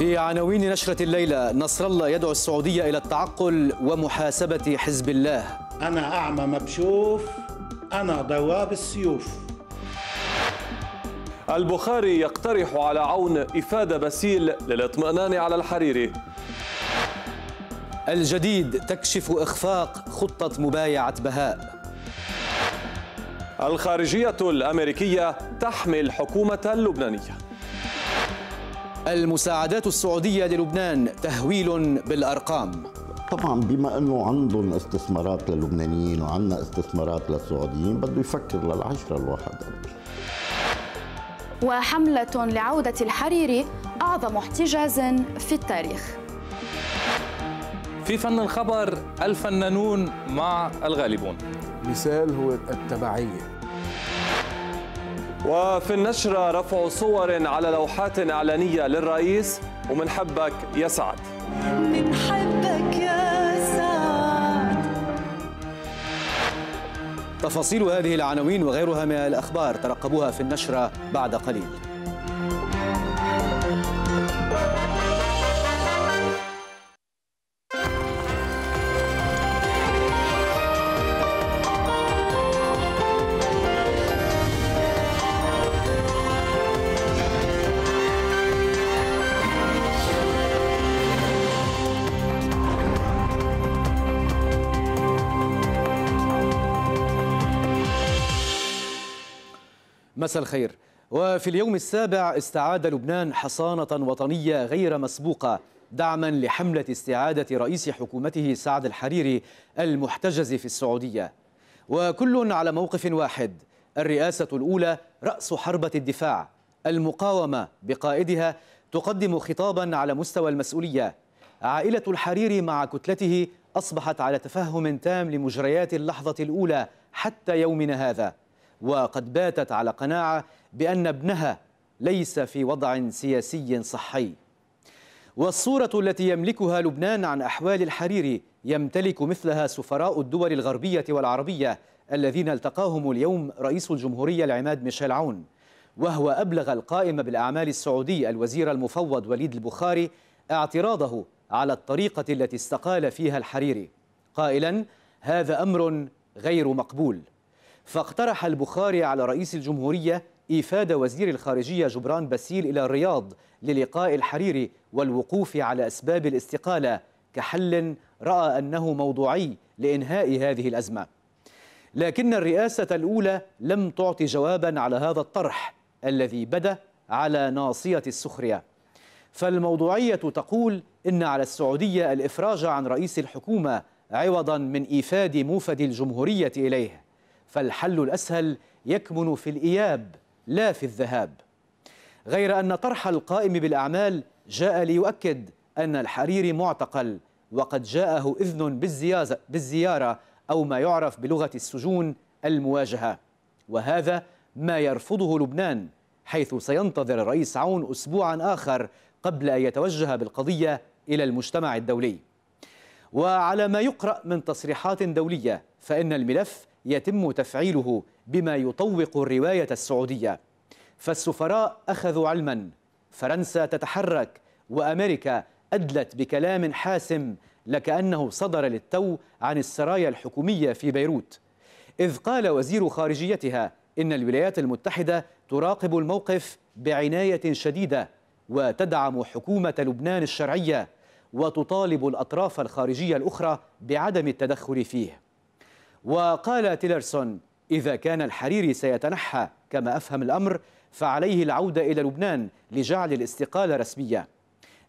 في عناوين نشرة الليلة نصر الله يدعو السعودية إلى التعقل ومحاسبة حزب الله أنا أعمى ما بشوف أنا دواب السيوف البخاري يقترح على عون إفادة بسيل للاطمئنان على الحريري الجديد تكشف إخفاق خطة مبايعة بهاء الخارجية الأمريكية تحمي الحكومة اللبنانية المساعدات السعودية للبنان تهويل بالأرقام طبعا بما انه عندهم استثمارات للبنانيين وعندنا استثمارات للسعوديين بده يفكر للعشره الواحد وحملة لعودة الحريري أعظم احتجاز في التاريخ في فن الخبر الفنانون مع الغالبون مثال هو التبعية وفي النشرة رفع صور على لوحات إعلانية للرئيس ومن حبك يا سعد من حبك يا سعد تفاصيل هذه العناوين وغيرها من الأخبار ترقبوها في النشرة بعد قليل مساء الخير وفي اليوم السابع استعاد لبنان حصانة وطنية غير مسبوقة دعما لحملة استعادة رئيس حكومته سعد الحريري المحتجز في السعودية وكل على موقف واحد الرئاسة الأولى رأس حربة الدفاع المقاومة بقائدها تقدم خطابا على مستوى المسؤولية عائلة الحريري مع كتلته أصبحت على تفهم تام لمجريات اللحظة الأولى حتى يومنا هذا وقد باتت على قناعة بأن ابنها ليس في وضع سياسي صحي والصورة التي يملكها لبنان عن أحوال الحريري يمتلك مثلها سفراء الدول الغربية والعربية الذين التقاهم اليوم رئيس الجمهورية العماد ميشيل عون وهو أبلغ القائم بالأعمال السعودي الوزير المفوض وليد البخاري اعتراضه على الطريقة التي استقال فيها الحريري قائلا هذا أمر غير مقبول فاقترح البخاري على رئيس الجمهورية إيفاد وزير الخارجية جبران باسيل إلى الرياض للقاء الحريري والوقوف على أسباب الاستقالة كحل رأى أنه موضوعي لإنهاء هذه الأزمة لكن الرئاسة الأولى لم تعطي جوابا على هذا الطرح الذي بدا على ناصية السخرية فالموضوعية تقول إن على السعودية الإفراج عن رئيس الحكومة عوضا من إيفاد موفد الجمهورية إليه فالحل الأسهل يكمن في الإياب لا في الذهاب غير أن طرح القائم بالأعمال جاء ليؤكد أن الحريري معتقل وقد جاءه إذن بالزيارة أو ما يعرف بلغة السجون المواجهة وهذا ما يرفضه لبنان حيث سينتظر الرئيس عون أسبوعا آخر قبل أن يتوجه بالقضية إلى المجتمع الدولي وعلى ما يقرأ من تصريحات دولية فإن الملف يتم تفعيله بما يطوق الرواية السعودية فالسفراء أخذوا علما فرنسا تتحرك وأمريكا أدلت بكلام حاسم لكأنه صدر للتو عن السرايا الحكومية في بيروت إذ قال وزير خارجيتها إن الولايات المتحدة تراقب الموقف بعناية شديدة وتدعم حكومة لبنان الشرعية وتطالب الأطراف الخارجية الأخرى بعدم التدخل فيه وقال تيلرسون إذا كان الحريري سيتنحى كما أفهم الأمر فعليه العودة إلى لبنان لجعل الاستقالة رسمية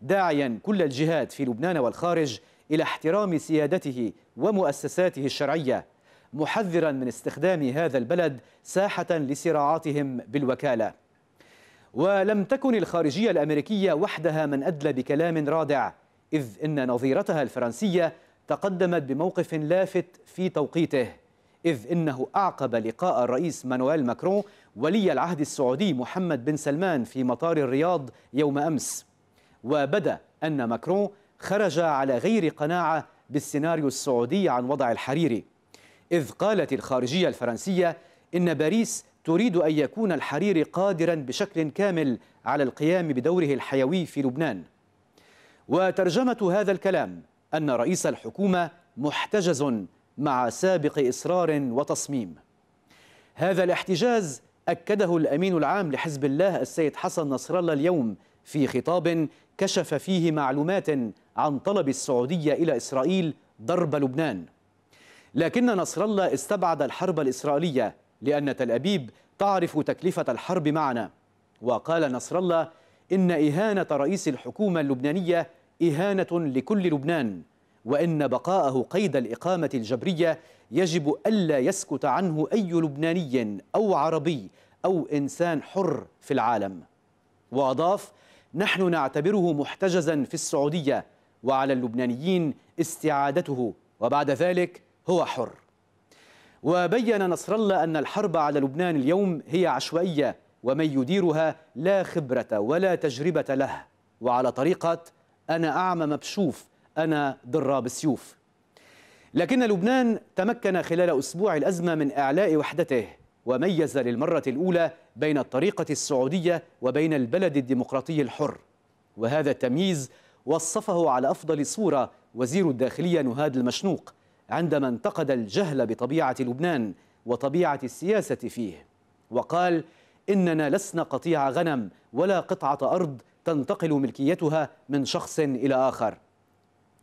داعيا كل الجهات في لبنان والخارج إلى احترام سيادته ومؤسساته الشرعية محذرا من استخدام هذا البلد ساحة لصراعاتهم بالوكالة ولم تكن الخارجية الأمريكية وحدها من أدلى بكلام رادع إذ إن نظيرتها الفرنسية تقدمت بموقف لافت في توقيته إذ إنه أعقب لقاء الرئيس مانويل ماكرون ولي العهد السعودي محمد بن سلمان في مطار الرياض يوم أمس وبدا أن ماكرون خرج على غير قناعة بالسيناريو السعودي عن وضع الحريري إذ قالت الخارجية الفرنسية إن باريس تريد أن يكون الحريري قادرا بشكل كامل على القيام بدوره الحيوي في لبنان وترجمة هذا الكلام أن رئيس الحكومة محتجز مع سابق إصرار وتصميم هذا الاحتجاز أكده الأمين العام لحزب الله السيد حسن نصر الله اليوم في خطاب كشف فيه معلومات عن طلب السعودية إلى إسرائيل ضرب لبنان لكن نصر الله استبعد الحرب الإسرائيلية لأن تل أبيب تعرف تكلفة الحرب معنا وقال نصر الله إن إهانة رئيس الحكومة اللبنانية إهانة لكل لبنان وإن بقاءه قيد الإقامة الجبرية يجب ألا يسكت عنه أي لبناني أو عربي أو إنسان حر في العالم وأضاف نحن نعتبره محتجزا في السعودية وعلى اللبنانيين استعادته وبعد ذلك هو حر وبين نصر الله أن الحرب على لبنان اليوم هي عشوائية ومن يديرها لا خبرة ولا تجربة له وعلى طريقة أنا أعمى مبشوف أنا ضراب السيوف لكن لبنان تمكن خلال أسبوع الأزمة من إعلاء وحدته وميز للمرة الأولى بين الطريقة السعودية وبين البلد الديمقراطي الحر وهذا التمييز وصفه على أفضل صورة وزير الداخلية نهاد المشنوق عندما انتقد الجهل بطبيعة لبنان وطبيعة السياسة فيه وقال إننا لسنا قطيع غنم ولا قطعة أرض تنتقل ملكيتها من شخص إلى آخر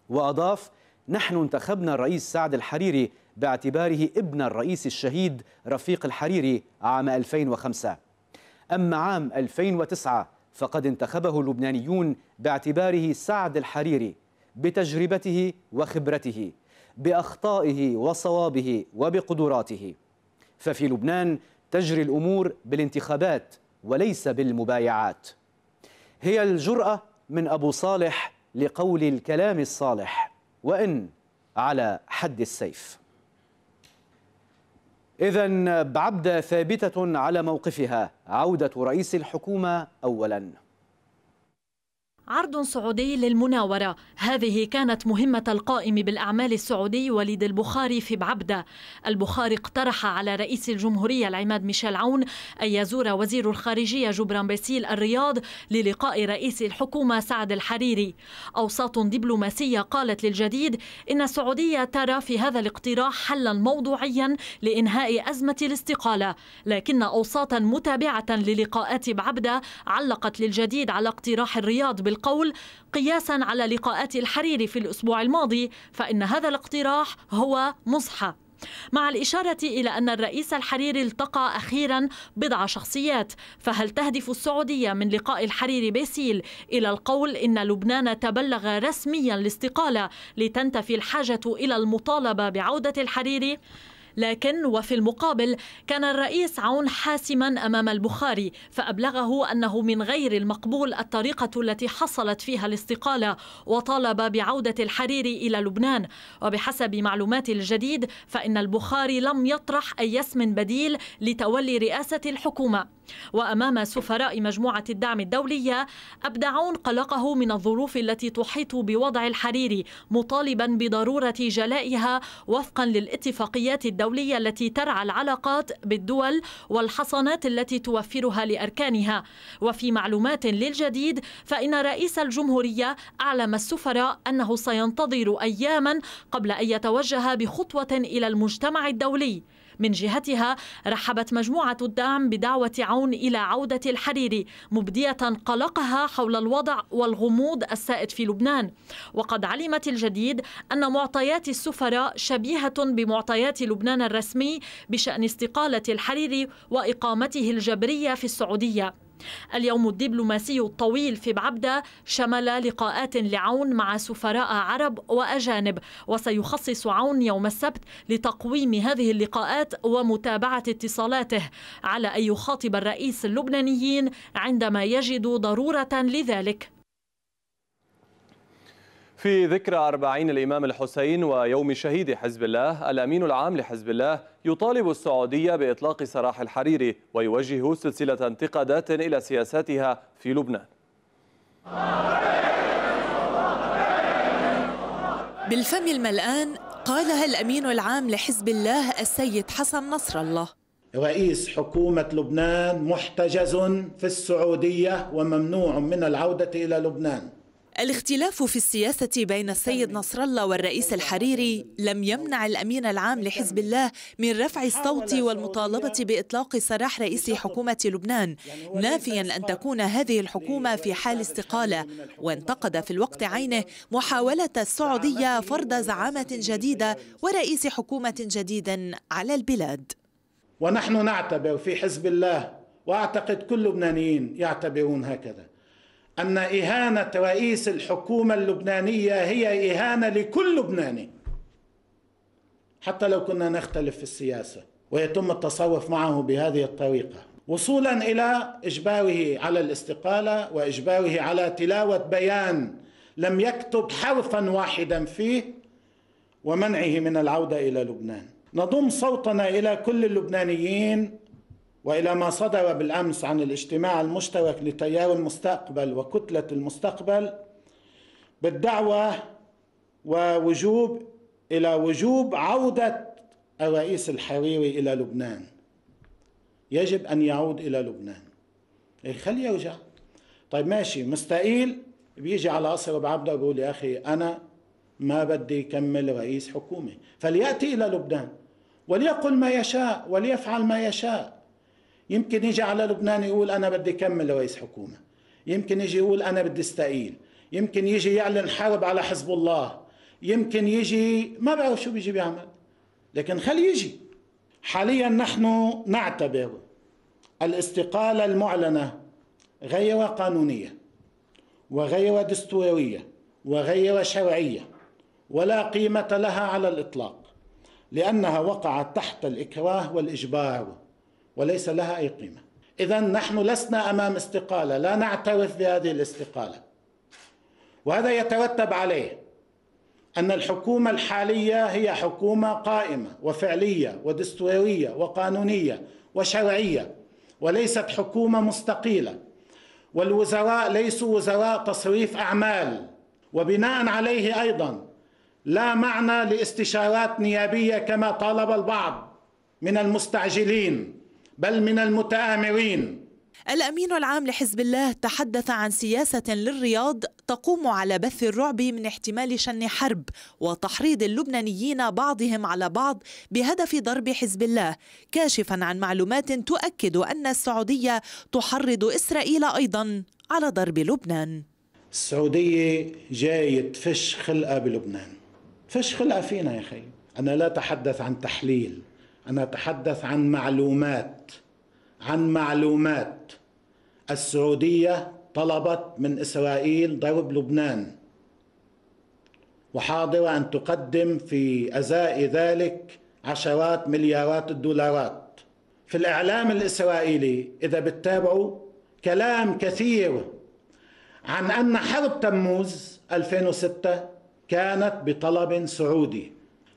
وأضاف نحن انتخبنا الرئيس سعد الحريري باعتباره ابن الرئيس الشهيد رفيق الحريري عام 2005 أما عام 2009 فقد انتخبه اللبنانيون باعتباره سعد الحريري بتجربته وخبرته باخطائه وصوابه وبقدراته ففي لبنان تجري الامور بالانتخابات وليس بالمبايعات هي الجرأة من أبو صالح لقول الكلام الصالح وإن على حد السيف إذا بعبدة ثابتة على موقفها عودة رئيس الحكومة أولاً عرض سعودي للمناورة هذه كانت مهمة القائم بالأعمال السعودي وليد البخاري في بعبدة البخاري اقترح على رئيس الجمهورية العماد ميشيل عون أن يزور وزير الخارجية جبران باسيل الرياض للقاء رئيس الحكومة سعد الحريري أوساط دبلوماسية قالت للجديد إن السعودية ترى في هذا الاقتراح حلا موضوعيا لإنهاء أزمة الاستقالة لكن أوساطا متابعة للقاءات بعبدة علقت للجديد على اقتراح الرياض بال القول قياسا على لقاءات الحريري في الأسبوع الماضي فإن هذا الاقتراح هو مصحى مع الإشارة إلى أن الرئيس الحريري التقى أخيرا بضع شخصيات فهل تهدف السعودية من لقاء الحريري باسيل إلى القول إن لبنان تبلغ رسميا الاستقالة لتنتفي الحاجة إلى المطالبة بعودة الحريري؟ لكن وفي المقابل كان الرئيس عون حاسما أمام البخاري فأبلغه أنه من غير المقبول الطريقة التي حصلت فيها الاستقالة وطالب بعودة الحريري إلى لبنان وبحسب معلومات الجديد فإن البخاري لم يطرح أي اسم بديل لتولي رئاسة الحكومة وأمام سفراء مجموعة الدعم الدولية أبدعون قلقه من الظروف التي تحيط بوضع الحريري مطالبا بضرورة جلائها وفقا للاتفاقيات الدولية الدولية التي ترعى العلاقات بالدول والحصانات التي توفرها لأركانها وفي معلومات للجديد فإن رئيس الجمهورية أعلم السفراء أنه سينتظر أياما قبل أن يتوجه بخطوة إلى المجتمع الدولي من جهتها رحبت مجموعة الدعم بدعوة عون إلى عودة الحريري مبدية قلقها حول الوضع والغموض السائد في لبنان وقد علمت الجديد أن معطيات السفراء شبيهة بمعطيات لبنان الرسمي بشأن استقالة الحريري وإقامته الجبرية في السعودية اليوم الدبلوماسي الطويل في بعبدة شمل لقاءات لعون مع سفراء عرب وأجانب وسيخصص عون يوم السبت لتقويم هذه اللقاءات ومتابعة اتصالاته على أن يخاطب الرئيس اللبنانيين عندما يجد ضرورة لذلك في ذكرى أربعين الإمام الحسين ويوم شهيد حزب الله الأمين العام لحزب الله يطالب السعودية بإطلاق سراح الحريري ويوجه سلسلة انتقادات إلى سياساتها في لبنان بالفم الملآن قالها الأمين العام لحزب الله السيد حسن نصر الله رئيس حكومة لبنان محتجز في السعودية وممنوع من العودة إلى لبنان الاختلاف في السياسة بين السيد نصر الله والرئيس الحريري لم يمنع الأمين العام لحزب الله من رفع الصوت والمطالبة بإطلاق سراح رئيس حكومة لبنان نافيا أن تكون هذه الحكومة في حال استقالة وانتقد في الوقت عينه محاولة السعودية فرض زعامة جديدة ورئيس حكومة جديد على البلاد ونحن نعتبر في حزب الله وأعتقد كل لبنانيين يعتبرون هكذا أن إهانة رئيس الحكومة اللبنانية هي إهانة لكل لبناني حتى لو كنا نختلف في السياسة ويتم التصرف معه بهذه الطريقة وصولا إلى إجباره على الاستقالة وإجباره على تلاوة بيان لم يكتب حرفا واحدا فيه ومنعه من العودة إلى لبنان نضم صوتنا إلى كل اللبنانيين والى ما صدر بالامس عن الاجتماع المشترك لتيار المستقبل وكتله المستقبل بالدعوه ووجوب الى وجوب عوده الرئيس الحريري الى لبنان يجب ان يعود الى لبنان اي خليه يرجع طيب ماشي مستقيل بيجي على قصر بعبده بيقول يا اخي انا ما بدي يكمل رئيس حكومه فلياتي الى لبنان وليقل ما يشاء وليفعل ما يشاء يمكن يجي على لبنان يقول انا بدي كمل لويس حكومه يمكن يجي يقول انا بدي استقيل يمكن يجي يعلن حرب على حزب الله يمكن يجي ما بعرف شو بيجي بيعمل لكن خليه يجي حاليا نحن نعتبر الاستقاله المعلنه غير قانونيه وغير دستوريه وغير شرعيه ولا قيمه لها على الاطلاق لانها وقعت تحت الاكراه والاجبار وليس لها أي قيمة إذا نحن لسنا أمام استقالة لا نعترف بهذه الاستقالة وهذا يترتب عليه أن الحكومة الحالية هي حكومة قائمة وفعلية ودستورية وقانونية وشرعية وليست حكومة مستقيلة والوزراء ليسوا وزراء تصريف أعمال وبناء عليه أيضا لا معنى لاستشارات نيابية كما طالب البعض من المستعجلين بل من المتآمرين الأمين العام لحزب الله تحدث عن سياسة للرياض تقوم على بث الرعب من احتمال شن حرب وتحريض اللبنانيين بعضهم على بعض بهدف ضرب حزب الله كاشفا عن معلومات تؤكد أن السعودية تحرض إسرائيل أيضا على ضرب لبنان السعودية جاية تفش خلقة بلبنان فش خلقة فينا يا أخي أنا لا أتحدث عن تحليل انا اتحدث عن معلومات عن معلومات السعوديه طلبت من اسرائيل ضرب لبنان وحاضره ان تقدم في ازاء ذلك عشرات مليارات الدولارات في الاعلام الاسرائيلي اذا بتتابعوا كلام كثير عن ان حرب تموز 2006 كانت بطلب سعودي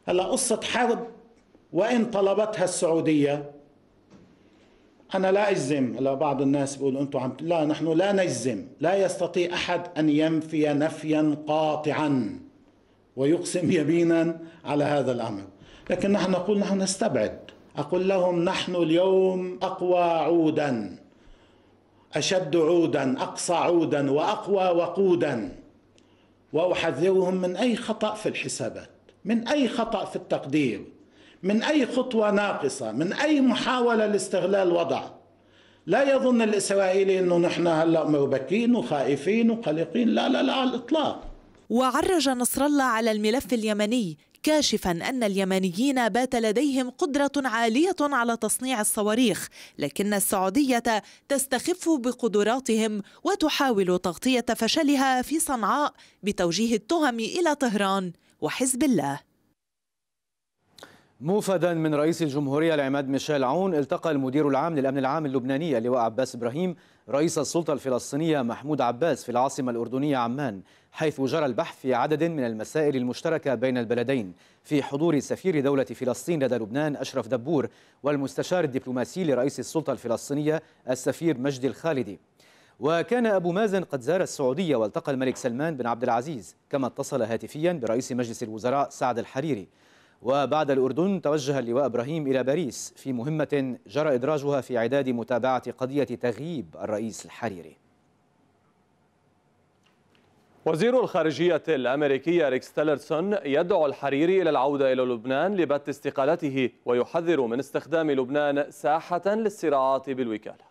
هلا قصه حرب وإن طلبتها السعودية أنا لا أجزم هلا بعض الناس بيقولوا أنتم عم لا نحن لا نجزم لا يستطيع أحد أن ينفي نفيا قاطعا ويقسم يمينا على هذا الأمر لكن نحن نقول نحن نستبعد أقول لهم نحن اليوم أقوى عودا أشد عودا أقصى عودا وأقوى وقودا وأحذرهم من أي خطأ في الحسابات من أي خطأ في التقدير من أي خطوة ناقصة من أي محاولة لاستغلال وضع لا يظن الإسرائيلي أنه نحن هلأ مربكين وخائفين وقلقين لا لا لا على الإطلاق وعرج نصر الله على الملف اليمني كاشفا ان اليمنيين بات لديهم قدره عاليه على تصنيع الصواريخ لكن السعوديه تستخف بقدراتهم وتحاول تغطيه فشلها في صنعاء بتوجيه التهم الى طهران وحزب الله موفدا من رئيس الجمهورية العماد ميشيل عون التقى المدير العام للأمن العام اللبناني اللواء عباس إبراهيم رئيس السلطة الفلسطينية محمود عباس في العاصمة الأردنية عمان حيث جرى البحث في عدد من المسائل المشتركة بين البلدين في حضور سفير دولة فلسطين لدى لبنان أشرف دبور والمستشار الدبلوماسي لرئيس السلطة الفلسطينية السفير مجدي الخالدي وكان أبو مازن قد زار السعودية والتقى الملك سلمان بن عبد العزيز كما اتصل هاتفيا برئيس مجلس الوزراء سعد الحريري وبعد الأردن توجه اللواء إبراهيم إلى باريس في مهمة جرى إدراجها في عداد متابعة قضية تغييب الرئيس الحريري وزير الخارجية الأمريكية ريكس تيلرسون يدعو الحريري إلى العودة إلى لبنان لبث استقالته ويحذر من استخدام لبنان ساحة للصراعات بالوكالة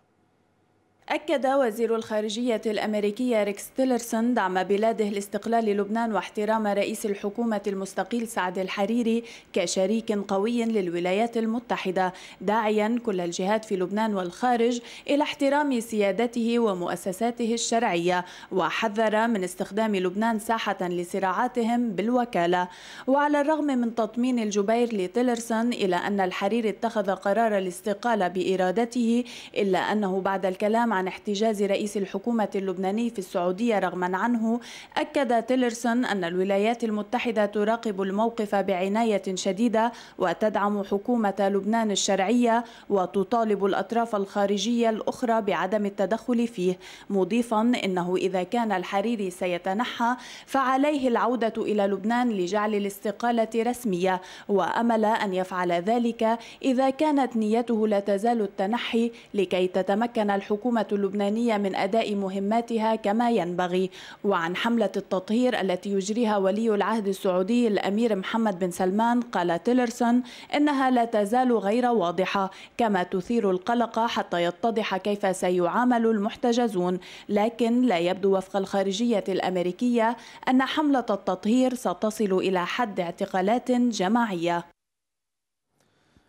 أكد وزير الخارجية الأمريكية ريكس تيلرسون دعم بلاده لاستقلال لبنان واحترام رئيس الحكومة المستقيل سعد الحريري كشريك قوي للولايات المتحدة داعيا كل الجهات في لبنان والخارج إلى احترام سيادته ومؤسساته الشرعية وحذر من استخدام لبنان ساحة لصراعاتهم بالوكالة وعلى الرغم من تطمين الجبير لتيلرسون إلى أن الحريري اتخذ قرار الاستقالة بإرادته إلا أنه بعد الكلام عن احتجاز رئيس الحكومة اللبناني في السعودية رغما عنه أكد تيلرسون أن الولايات المتحدة تراقب الموقف بعناية شديدة وتدعم حكومة لبنان الشرعية وتطالب الأطراف الخارجية الأخرى بعدم التدخل فيه مضيفا إنه إذا كان الحريري سيتنحى فعليه العودة إلى لبنان لجعل الاستقالة رسمية وأمل أن يفعل ذلك إذا كانت نيته لا تزال التنحي لكي تتمكن الحكومة اللبنانية من أداء مهماتها كما ينبغي وعن حملة التطهير التي يجريها ولي العهد السعودي الأمير محمد بن سلمان قال تيلرسون إنها لا تزال غير واضحة كما تثير القلق حتى يتضح كيف سيعامل المحتجزون لكن لا يبدو وفق الخارجية الأمريكية أن حملة التطهير ستصل إلى حد اعتقالات جماعية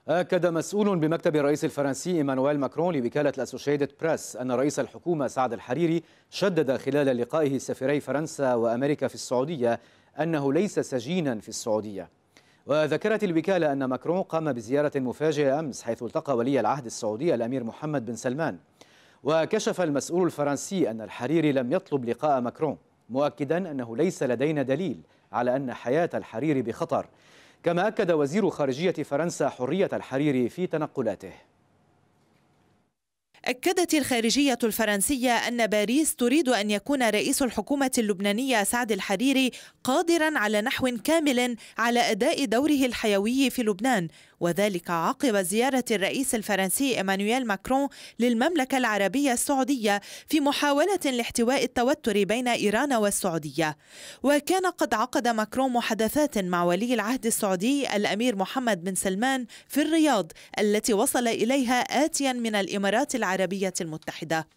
أكد مسؤول بمكتب الرئيس الفرنسي إيمانويل ماكرون لوكالة الأسوشيتد بريس أن رئيس الحكومة سعد الحريري شدد خلال لقائه سفيري فرنسا وأمريكا في السعودية أنه ليس سجينا في السعودية وذكرت الوكالة أن ماكرون قام بزيارة مفاجئة أمس حيث التقى ولي العهد السعودي الأمير محمد بن سلمان وكشف المسؤول الفرنسي أن الحريري لم يطلب لقاء ماكرون مؤكدا أنه ليس لدينا دليل على أن حياة الحريري بخطر كما أكد وزير خارجية فرنسا حرية الحريري في تنقلاته أكدت الخارجية الفرنسية أن باريس تريد أن يكون رئيس الحكومة اللبنانية سعد الحريري قادرا على نحو كامل على أداء دوره الحيوي في لبنان وذلك عقب زيارة الرئيس الفرنسي إيمانويل ماكرون للمملكة العربية السعودية في محاولة لاحتواء التوتر بين إيران والسعودية وكان قد عقد ماكرون محادثات مع ولي العهد السعودي الأمير محمد بن سلمان في الرياض التي وصل إليها آتيا من الإمارات العربية المتحدة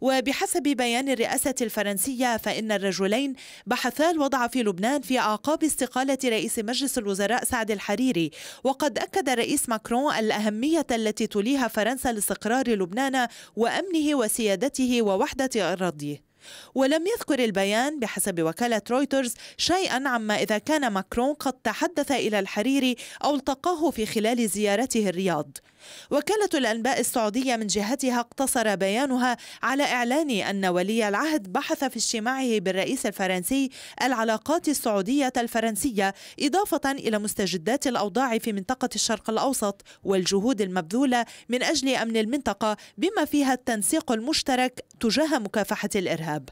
وبحسب بيان الرئاسة الفرنسية فإن الرجلين بحثا الوضع في لبنان في أعقاب استقالة رئيس مجلس الوزراء سعد الحريري وقد أكد أكد رئيس ماكرون الأهمية التي تليها فرنسا لاستقرار لبنان وأمنه وسيادته ووحدة أراضيه ولم يذكر البيان بحسب وكالة رويترز شيئا عما إذا كان ماكرون قد تحدث إلى الحريري أو التقاه في خلال زيارته الرياض وكالة الأنباء السعودية من جهتها اقتصر بيانها على إعلان أن ولي العهد بحث في اجتماعه بالرئيس الفرنسي العلاقات السعودية الفرنسية إضافة إلى مستجدات الأوضاع في منطقة الشرق الأوسط والجهود المبذولة من أجل أمن المنطقة بما فيها التنسيق المشترك تجاه مكافحة الإرهاب الإرهاب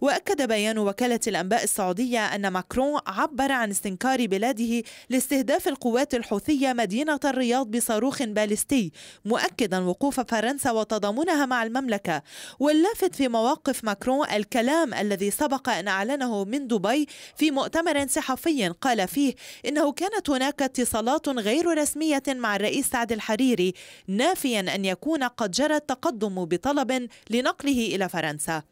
وأكد بيان وكالة الأنباء السعودية أن ماكرون عبر عن استنكار بلاده لاستهداف القوات الحوثية مدينة الرياض بصاروخ باليستي مؤكدا وقوف فرنسا وتضامنها مع المملكة واللافت في مواقف ماكرون الكلام الذي سبق أن أعلنه من دبي في مؤتمر صحفي قال فيه إنه كانت هناك اتصالات غير رسمية مع الرئيس سعد الحريري نافيا أن يكون قد جرى التقدم بطلب لنقله إلى فرنسا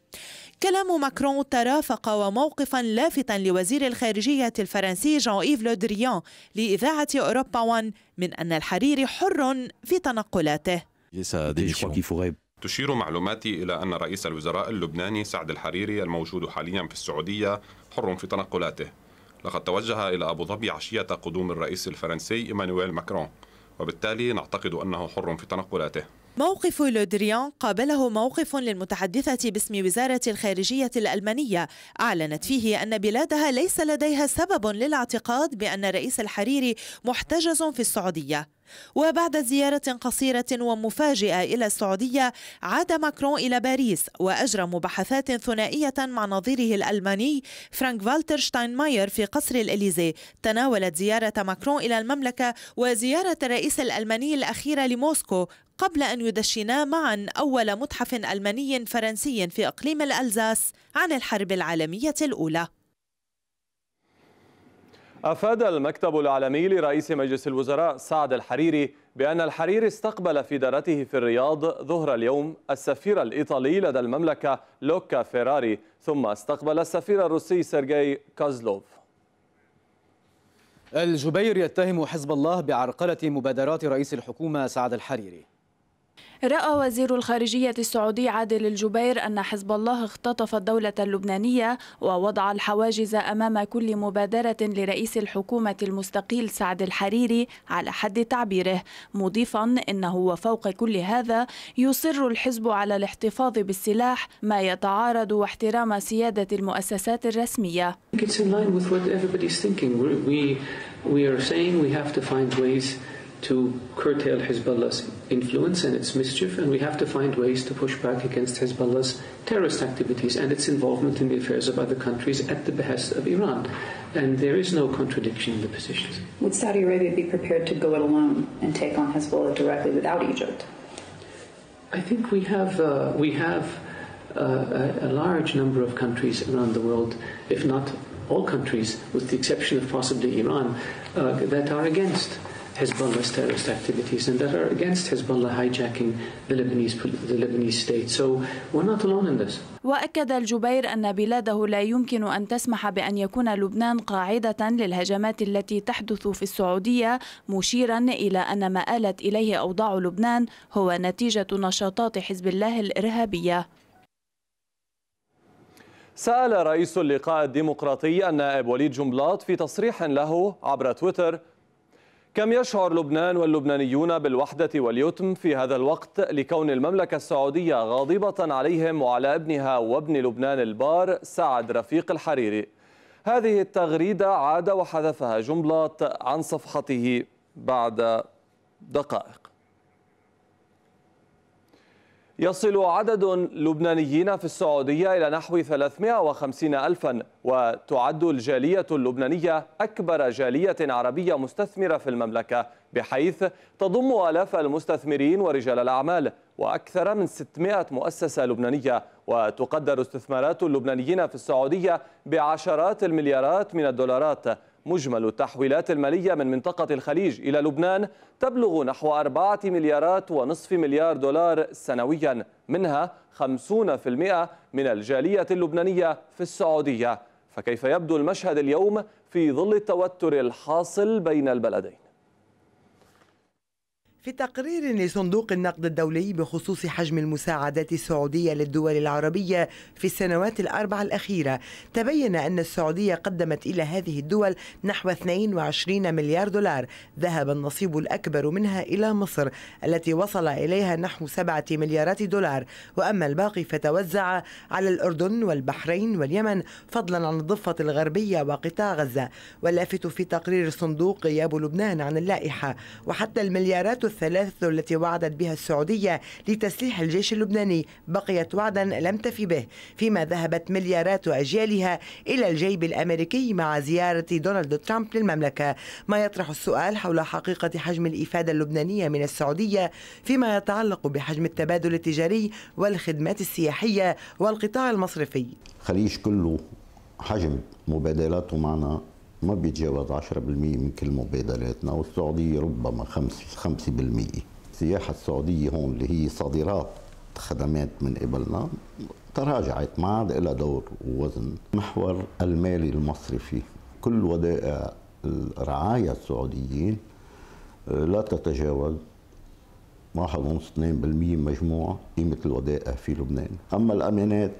كلام ماكرون ترافق وموقفا لافتا لوزير الخارجية الفرنسي جان إيف لودريان لإذاعة أوروبا وان من أن الحرير حر في تنقلاته تشير معلوماتي إلى أن رئيس الوزراء اللبناني سعد الحريري الموجود حاليا في السعودية حر في تنقلاته لقد توجه إلى أبو ظبي عشية قدوم الرئيس الفرنسي إيمانويل ماكرون وبالتالي نعتقد أنه حر في تنقلاته موقف لودريان قابله موقف للمتحدثة باسم وزارة الخارجية الألمانية أعلنت فيه أن بلادها ليس لديها سبب للاعتقاد بأن رئيس الحريري محتجز في السعودية وبعد زيارة قصيرة ومفاجئة إلى السعودية عاد ماكرون إلى باريس وأجرى مباحثات ثنائية مع نظيره الألماني فرانك فالتر شتاينماير في قصر الإليزي تناولت زيارة ماكرون إلى المملكة وزيارة الرئيس الألماني الأخيرة لموسكو قبل أن يدشنا معا أول متحف ألماني فرنسي في إقليم الألزاس عن الحرب العالمية الأولى أفاد المكتب العالمي لرئيس مجلس الوزراء سعد الحريري بأن الحريري استقبل في دارته في الرياض ظهر اليوم السفير الإيطالي لدى المملكة لوكا فيراري ثم استقبل السفير الروسي سيرجي كازلوف الجبير يتهم حزب الله بعرقلة مبادرات رئيس الحكومة سعد الحريري رأى وزير الخارجية السعودي عادل الجبير أن حزب الله اختطف الدولة اللبنانية ووضع الحواجز أمام كل مبادرة لرئيس الحكومة المستقيل سعد الحريري على حد تعبيره مضيفا أنه وفوق كل هذا يصر الحزب على الاحتفاظ بالسلاح ما يتعارض واحترام سيادة المؤسسات الرسمية we are saying we have to find ways to curtail Hezbollah's influence and its mischief, and we have to find ways to push back against Hezbollah's terrorist activities and its involvement in the affairs of other countries at the behest of Iran. And there is no contradiction in the positions. Would Saudi Arabia be prepared to go it alone and take on Hezbollah directly without Egypt? I think we have uh, we have uh, a, large number of countries around the world, if not all countries, with the exception of possibly Iran, uh, that are against Hezbollah's terrorist activities and that are against Hezbollah hijacking the Lebanese, the Lebanese state. So we're not alone in this. وأكد الجبير أن بلاده لا يمكن أن تسمح بأن يكون لبنان قاعدة للهجمات التي تحدث في السعودية مشيرا إلى أن ما آلت إليه أوضاع لبنان هو نتيجة نشاطات حزب الله الإرهابية سأل رئيس اللقاء الديمقراطي النائب وليد جنبلاط في تصريح له عبر تويتر كم يشعر لبنان واللبنانيون بالوحدة واليتم في هذا الوقت لكون المملكة السعودية غاضبة عليهم وعلى ابنها وابن لبنان البار سعد رفيق الحريري هذه التغريدة عاد وحذفها جملات عن صفحته بعد دقائق يصل عدد اللبنانيين في السعودية إلى نحو 350 ألفا وتعد الجالية اللبنانية أكبر جالية عربية مستثمرة في المملكة بحيث تضم آلاف المستثمرين ورجال الأعمال وأكثر من 600 مؤسسة لبنانية وتقدر استثمارات اللبنانيين في السعودية بعشرات المليارات من الدولارات مجمل التحويلات المالية من منطقة الخليج إلى لبنان تبلغ نحو أربعة مليارات ونصف مليار دولار سنويا منها خمسون في المئة من الجالية اللبنانية في السعودية فكيف يبدو المشهد اليوم في ظل التوتر الحاصل بين البلدين؟ في تقرير لصندوق النقد الدولي بخصوص حجم المساعدات السعودية للدول العربية في السنوات الأربع الأخيرة تبين أن السعودية قدمت إلى هذه الدول نحو 22 مليار دولار ذهب النصيب الأكبر منها إلى مصر التي وصل إليها نحو 7 مليارات دولار وأما الباقي فتوزع على الأردن والبحرين واليمن فضلا عن الضفة الغربية وقطاع غزة واللافت في تقرير الصندوق غياب لبنان عن اللائحة وحتى المليارات الثلاث التي وعدت بها السعودية لتسليح الجيش اللبناني بقيت وعدا لم تفي به فيما ذهبت مليارات أجيالها إلى الجيب الأمريكي مع زيارة دونالد ترامب للمملكة ما يطرح السؤال حول حقيقة حجم الإفادة اللبنانية من السعودية فيما يتعلق بحجم التبادل التجاري والخدمات السياحية والقطاع المصرفي خليج كله حجم مبادلاته معنا ما بيتجاوز 10% من كل مبادلاتنا والسعودية ربما 5 5% السياحة السعودية هون اللي هي صادرات خدمات من قبلنا تراجعت ما عاد لها دور ووزن محور المالي المصرفي كل ودائع الرعاية السعوديين آه، لا تتجاوز واحد ونص 2% مجموع قيمة الودائع في لبنان أما الأمانات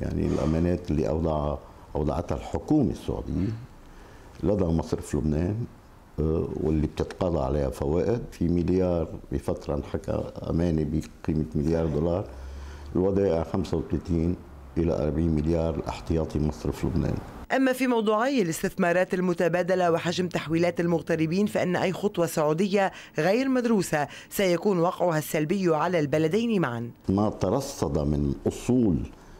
يعني الأمانات اللي أوضعها أوضعتها الحكومة السعودية لدى مصرف لبنان آه، واللي بتتقاضى عليها فوائد في مليار بفترة انحكى أمانة بقيمة مليار دولار الودائع 35 إلى 40 مليار الاحتياطي مصرف لبنان أما في موضوعي الاستثمارات المتبادلة وحجم تحويلات المغتربين فإن أي خطوة سعودية غير مدروسة سيكون وقعها السلبي على البلدين معا ما ترصد من أصول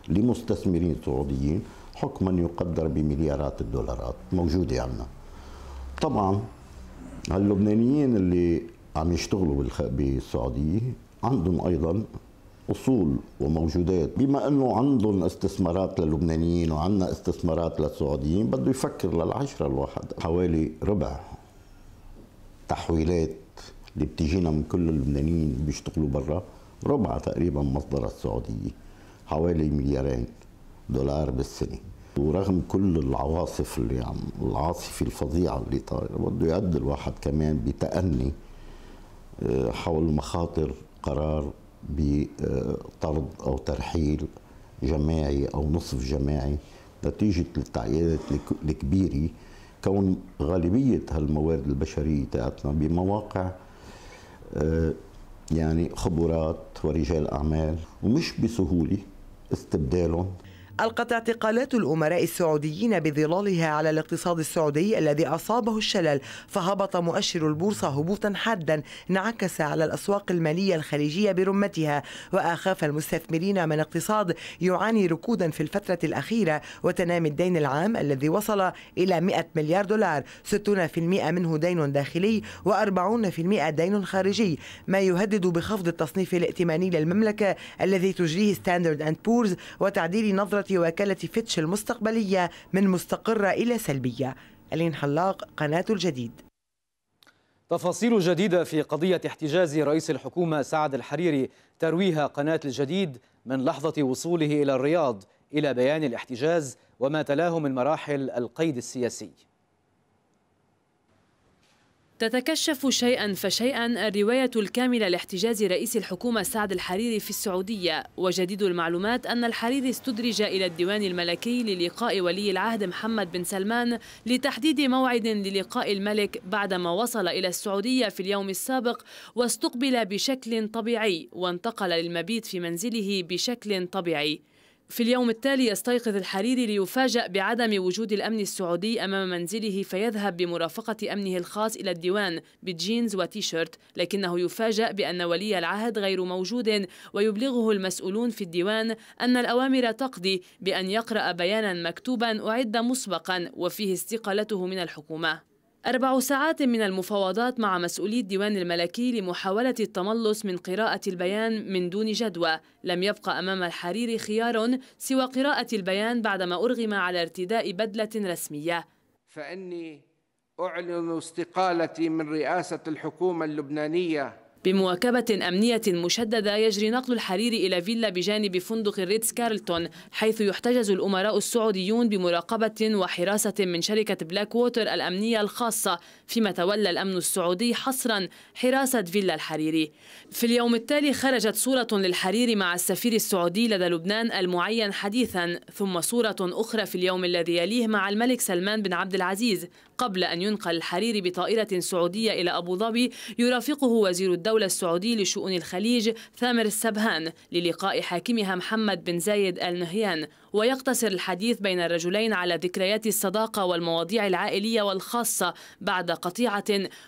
لمستثمرين سعوديين حكما يقدر بمليارات الدولارات موجودة عندنا طبعا اللبنانيين اللي عم يشتغلوا بالسعودية عندهم أيضا اصول وموجودات بما انه عندهم استثمارات للبنانيين وعندنا استثمارات للسعوديين بده يفكر للعشرة الواحد حوالي ربع تحويلات اللي بتجينا من كل اللبنانيين بيشتغلوا برا ربع تقريبا مصدر السعودية حوالي مليارين دولار بالسنه ورغم كل العواصف اللي عم العاصفه الفظيعه اللي طايره بده يعد الواحد كمان بتأني آه، حول مخاطر قرار بطرد او ترحيل جماعي او نصف جماعي نتيجه التعقيدات الكبيره كون غالبيه هالموارد البشريه تاعتنا بمواقع آه، يعني خبرات ورجال اعمال ومش بسهوله استبدالهم ألقت اعتقالات الأمراء السعوديين بظلالها على الاقتصاد السعودي الذي أصابه الشلل فهبط مؤشر البورصة هبوطا حادا انعكس على الأسواق المالية الخليجية برمتها وأخاف المستثمرين من اقتصاد يعاني ركودا في الفترة الأخيرة وتنامي الدين العام الذي وصل إلى 100 مليار دولار 60% منه دين داخلي و40% دين خارجي ما يهدد بخفض التصنيف الائتماني للمملكة الذي تجريه ستاندرد أند بورز وتعديل نظرة وكالة فيتش المستقبلية من مستقرة إلى سلبية ألين حلاق قناة الجديد تفاصيل جديدة في قضية احتجاز رئيس الحكومة سعد الحريري ترويها قناة الجديد من لحظة وصوله إلى الرياض إلى بيان الاحتجاز وما تلاه من مراحل القيد السياسي تتكشف شيئا فشيئا الرواية الكاملة لاحتجاز رئيس الحكومة سعد الحريري في السعودية وجديد المعلومات أن الحريري استدرج إلى الديوان الملكي للقاء ولي العهد محمد بن سلمان لتحديد موعد للقاء الملك بعدما وصل إلى السعودية في اليوم السابق واستقبل بشكل طبيعي وانتقل للمبيت في منزله بشكل طبيعي في اليوم التالي يستيقظ الحريري ليفاجأ بعدم وجود الأمن السعودي أمام منزله فيذهب بمرافقة أمنه الخاص إلى الديوان بجينز وتيشيرت لكنه يفاجأ بأن ولي العهد غير موجود ويبلغه المسؤولون في الديوان أن الأوامر تقضي بأن يقرأ بيانا مكتوبا أعد مسبقا وفيه استقالته من الحكومة أربع ساعات من المفاوضات مع مسؤولي الديوان الملكي لمحاولة التملص من قراءة البيان من دون جدوى لم يبقى أمام الحرير خيار سوى قراءة البيان بعدما أرغم على ارتداء بدلة رسمية فأني أعلن استقالتي من رئاسة الحكومة اللبنانية بمواكبة أمنية مشددة يجري نقل الحرير إلى فيلا بجانب فندق ريتس كارلتون حيث يحتجز الأمراء السعوديون بمراقبة وحراسة من شركة بلاك ووتر الأمنية الخاصة فيما تولى الأمن السعودي حصرا حراسة فيلا الحريري في اليوم التالي خرجت صورة للحريري مع السفير السعودي لدى لبنان المعين حديثا ثم صورة أخرى في اليوم الذي يليه مع الملك سلمان بن عبد العزيز قبل أن ينقل الحريري بطائرة سعودية إلى أبو ظبي يرافقه وزير الدولة السعودي لشؤون الخليج ثامر السبهان للقاء حاكمها محمد بن زايد آل نهيان ويقتصر الحديث بين الرجلين على ذكريات الصداقة والمواضيع العائلية والخاصة بعد قطيعة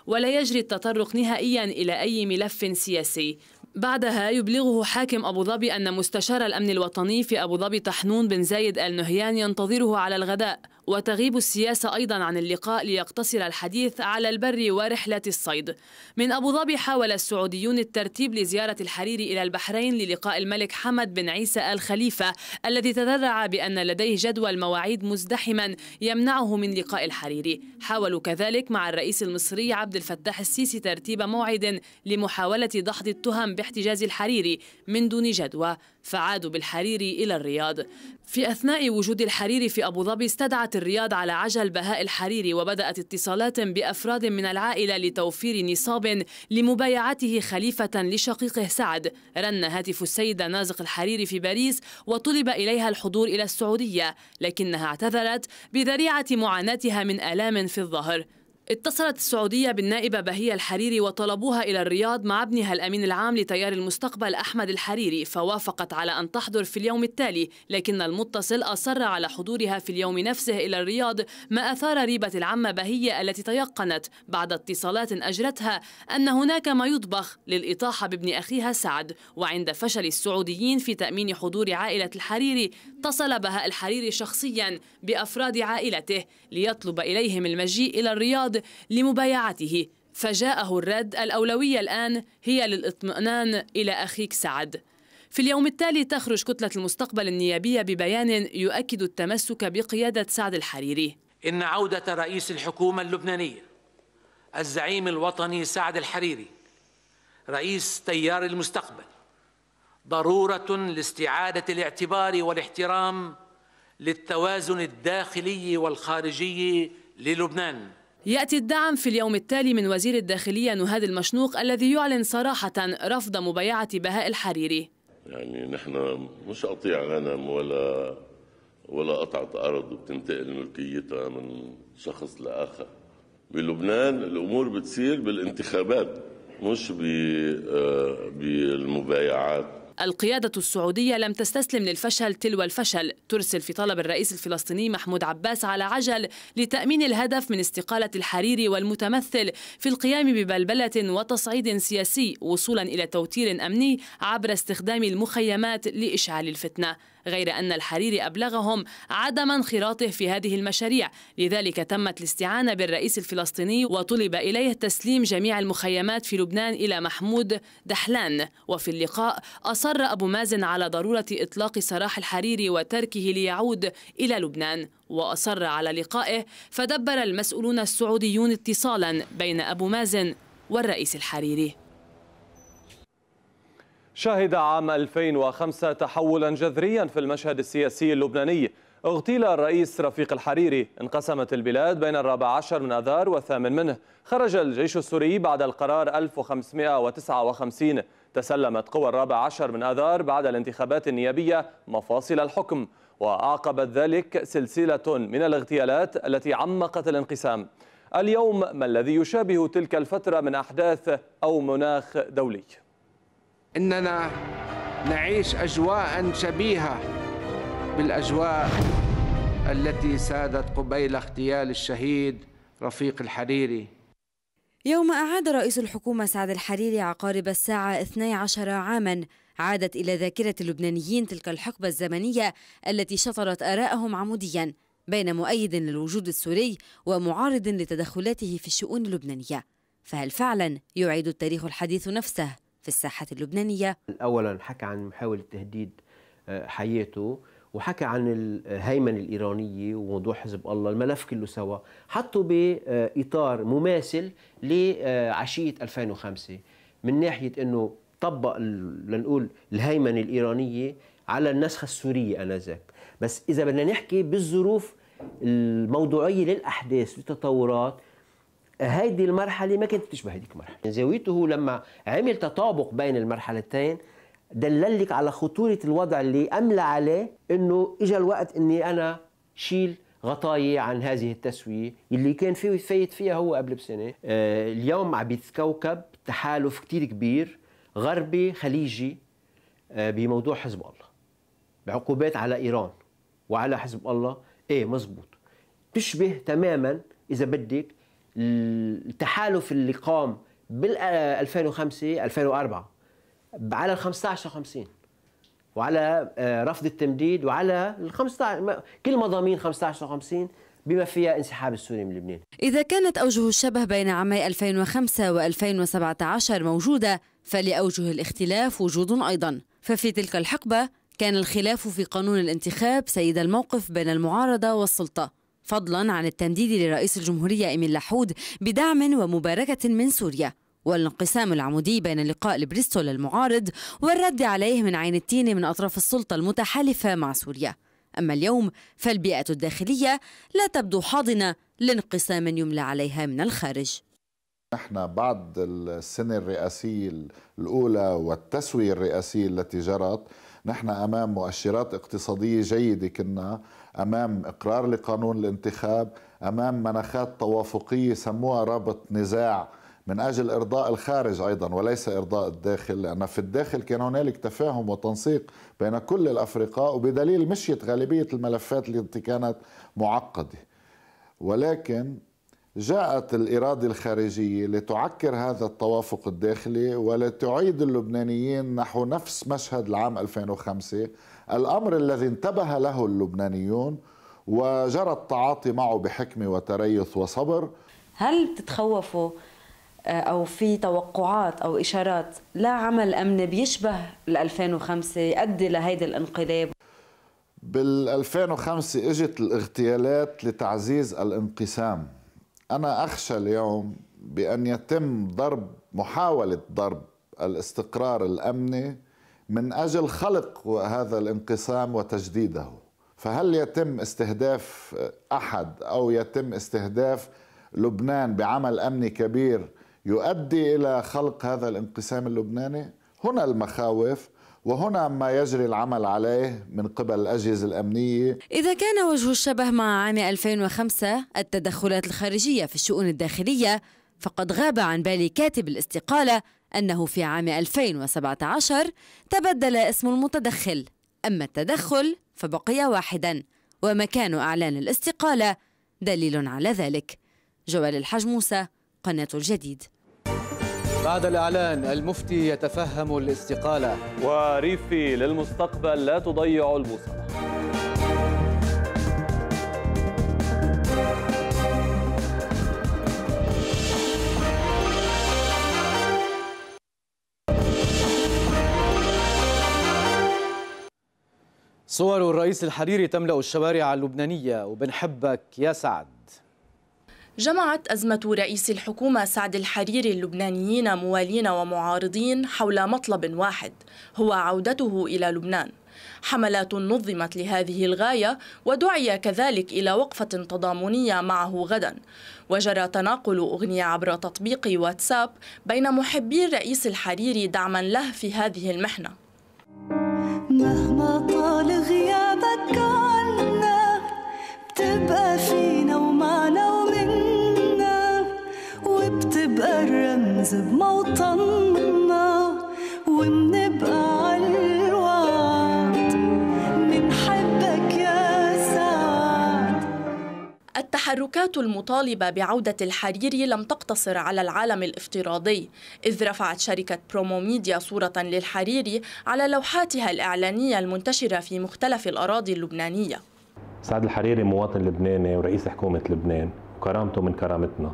ولا يجري التطرق نهائيا إلى أي ملف سياسي بعدها يبلغه حاكم أبو ظبي أن مستشار الأمن الوطني في أبو ظبي تحنون بن زايد آل نهيان ينتظره على الغداء وتغيب السياسة أيضا عن اللقاء ليقتصر الحديث على البر ورحلة الصيد من أبو ظبي حاول السعوديون الترتيب لزيارة الحريري إلى البحرين للقاء الملك حمد بن عيسى الخليفة الذي تذرع بأن لديه جدول مواعيد مزدحما يمنعه من لقاء الحريري حاولوا كذلك مع الرئيس المصري عبد الفتاح السيسي ترتيب موعد لمحاولة دحض التهم باحتجاز الحريري من دون جدوى فعادوا بالحريري إلى الرياض في أثناء وجود الحريري في أبو ظبي استدعت الرياض على عجل بهاء الحريري وبدأت اتصالات بأفراد من العائلة لتوفير نصاب لمبايعته خليفة لشقيقه سعد رن هاتف السيدة نازق الحريري في باريس وطلب إليها الحضور إلى السعودية لكنها اعتذرت بذريعة معاناتها من آلام في الظهر اتصلت السعودية بالنائبة بهية الحريري وطلبوها إلى الرياض مع ابنها الأمين العام لتيار المستقبل أحمد الحريري فوافقت على أن تحضر في اليوم التالي لكن المتصل أصر على حضورها في اليوم نفسه إلى الرياض ما أثار ريبة العمة بهية التي تيقنت بعد اتصالات أجرتها أن هناك ما يطبخ للإطاحة بابن أخيها سعد وعند فشل السعوديين في تأمين حضور عائلة الحريري اتصل بهاء الحريري شخصيا بأفراد عائلته ليطلب إليهم المجيء إلى الرياض لمبايعته فجاءه الرد الأولوية الآن هي للإطمئنان إلى أخيك سعد في اليوم التالي تخرج كتلة المستقبل النيابية ببيان يؤكد التمسك بقيادة سعد الحريري إن عودة رئيس الحكومة اللبنانية الزعيم الوطني سعد الحريري رئيس تيار المستقبل ضرورة لاستعادة الاعتبار والاحترام للتوازن الداخلي والخارجي للبنان يأتي الدعم في اليوم التالي من وزير الداخلية نهاد المشنوق الذي يعلن صراحة رفض مبايعة بهاء الحريري يعني نحن مش قطيع غنم ولا ولا قطعة أرض بتنتقل ملكيتها من شخص لآخر بلبنان الأمور بتصير بالانتخابات مش آه، بالمبايعات القيادة السعودية لم تستسلم للفشل تلو الفشل ترسل في طلب الرئيس الفلسطيني محمود عباس على عجل لتأمين الهدف من استقالة الحريري والمتمثل في القيام ببلبلة وتصعيد سياسي وصولا إلى توتير أمني عبر استخدام المخيمات لإشعال الفتنة غير أن الحريري أبلغهم عدم انخراطه في هذه المشاريع لذلك تمت الاستعانة بالرئيس الفلسطيني وطلب إليه تسليم جميع المخيمات في لبنان إلى محمود دحلان وفي اللقاء أصر أبو مازن على ضرورة إطلاق سراح الحريري وتركه ليعود إلى لبنان وأصر على لقائه فدبر المسؤولون السعوديون اتصالا بين أبو مازن والرئيس الحريري شهد عام 2005 تحولا جذريا في المشهد السياسي اللبناني اغتيل الرئيس رفيق الحريري انقسمت البلاد بين الرابع عشر من أذار والثامن منه خرج الجيش السوري بعد القرار 1559 تسلمت قوى الرابع عشر من أذار بعد الانتخابات النيابية مفاصل الحكم وأعقبت ذلك سلسلة من الاغتيالات التي عمقت الانقسام اليوم ما الذي يشابه تلك الفترة من أحداث أو مناخ دولي؟ اننا نعيش اجواء شبيهه بالاجواء التي سادت قبيل اغتيال الشهيد رفيق الحريري يوم أعاد رئيس الحكومة سعد الحريري عقارب الساعة 12 عاما عادت إلى ذاكرة اللبنانيين تلك الحقبة الزمنية التي شطرت آراءهم عموديا بين مؤيد للوجود السوري ومعارض لتدخلاته في الشؤون اللبنانية فهل فعلا يعيد التاريخ الحديث نفسه في الساحة اللبنانية أولا حكى عن محاولة تهديد آه، حياته وحكى عن الهيمنة الإيرانية وموضوع حزب الله الملف كله سوا حطوا بإطار مماثل لعشية آه، 2005 من ناحية أنه طبق لنقول الهيمنة الإيرانية على النسخة السورية أنذاك بس إذا بدنا نحكي بالظروف الموضوعية للأحداث والتطورات هذه المرحله ما كانت تشبه هذيك المرحله يعني زاويته لما عمل تطابق بين المرحلتين دللك على خطوره الوضع اللي املى عليه انه اجى الوقت اني انا شيل غطاية عن هذه التسوية اللي كان فيه فايت فيها هو قبل بسنة آه اليوم عم يتكوكب تحالف كتير كبير غربي خليجي آه بموضوع حزب الله بعقوبات على إيران وعلى حزب الله ايه مزبوط تشبه تماما إذا بدك التحالف اللي قام بال 2005 2004 على ال 15 50 وعلى آه، رفض التمديد وعلى ال 15 كل مضامين 15 50 بما فيها انسحاب السوري من لبنان إذا كانت أوجه الشبه بين عامي 2005 و2017 موجودة فلأوجه الاختلاف وجود أيضا ففي تلك الحقبة كان الخلاف في قانون الانتخاب سيد الموقف بين المعارضة والسلطة فضلا عن التنديد لرئيس الجمهورية إيميل لحود بدعم ومباركة من سوريا والانقسام العمودي بين لقاء البريستول المعارض والرد عليه من عين التين من أطراف السلطة المتحالفة مع سوريا أما اليوم فالبيئة الداخلية لا تبدو حاضنة لانقسام يملى عليها من الخارج نحن بعد السنة الرئاسية الأولى والتسوية الرئاسية التي جرت نحن أمام مؤشرات اقتصادية جيدة كنا امام اقرار لقانون الانتخاب امام مناخات توافقيه سموها رابط نزاع من اجل ارضاء الخارج ايضا وليس ارضاء الداخل لان في الداخل كان هنالك تفاهم وتنسيق بين كل الافرقاء وبدليل مشيت غالبيه الملفات التي كانت معقده ولكن جاءت الإرادة الخارجية لتعكر هذا التوافق الداخلي ولتعيد اللبنانيين نحو نفس مشهد العام 2005 الأمر الذي انتبه له اللبنانيون وجرى التعاطي معه بحكمة وتريث وصبر هل بتتخوفوا آه، أو في توقعات أو إشارات لا عمل أمني بيشبه ال 2005 يؤدي لهيدا الانقلاب بال 2005 اجت الاغتيالات لتعزيز الانقسام أنا أخشى اليوم بأن يتم ضرب محاولة ضرب الاستقرار الأمني من اجل خلق هذا الانقسام وتجديده فهل يتم استهداف احد او يتم استهداف لبنان بعمل امني كبير يؤدي الى خلق هذا الانقسام اللبناني هنا المخاوف وهنا ما يجري العمل عليه من قبل الأجهزة الأمنية إذا كان وجه الشبه مع عام 2005 التدخلات الخارجية في الشؤون الداخلية فقد غاب عن بالي كاتب الاستقالة أنه في عام 2017 تبدل اسم المتدخل أما التدخل فبقي واحدا ومكان أعلان الاستقالة دليل على ذلك جوال الحج موسى قناة الجديد بعد الإعلان المفتي يتفهم الاستقالة وريفي للمستقبل لا تضيع البوصلة صور الرئيس الحريري تملأ الشوارع اللبنانية وبنحبك يا سعد جمعت أزمة رئيس الحكومة سعد الحريري اللبنانيين موالين ومعارضين حول مطلب واحد هو عودته إلى لبنان حملات نظمت لهذه الغاية ودعي كذلك إلى وقفة تضامنية معه غدا وجرى تناقل أغنية عبر تطبيق واتساب بين محبي الرئيس الحريري دعما له في هذه المحنة مهما بتبقى فينا ومعنا ومنا وبتبقى الرمز بموطننا وبنبقى التحركات المطالبة بعودة الحريري لم تقتصر على العالم الافتراضي إذ رفعت شركة برومو ميديا صورة للحريري على لوحاتها الإعلانية المنتشرة في مختلف الأراضي اللبنانية سعد الحريري مواطن لبناني ورئيس حكومة لبنان وكرامته من كرامتنا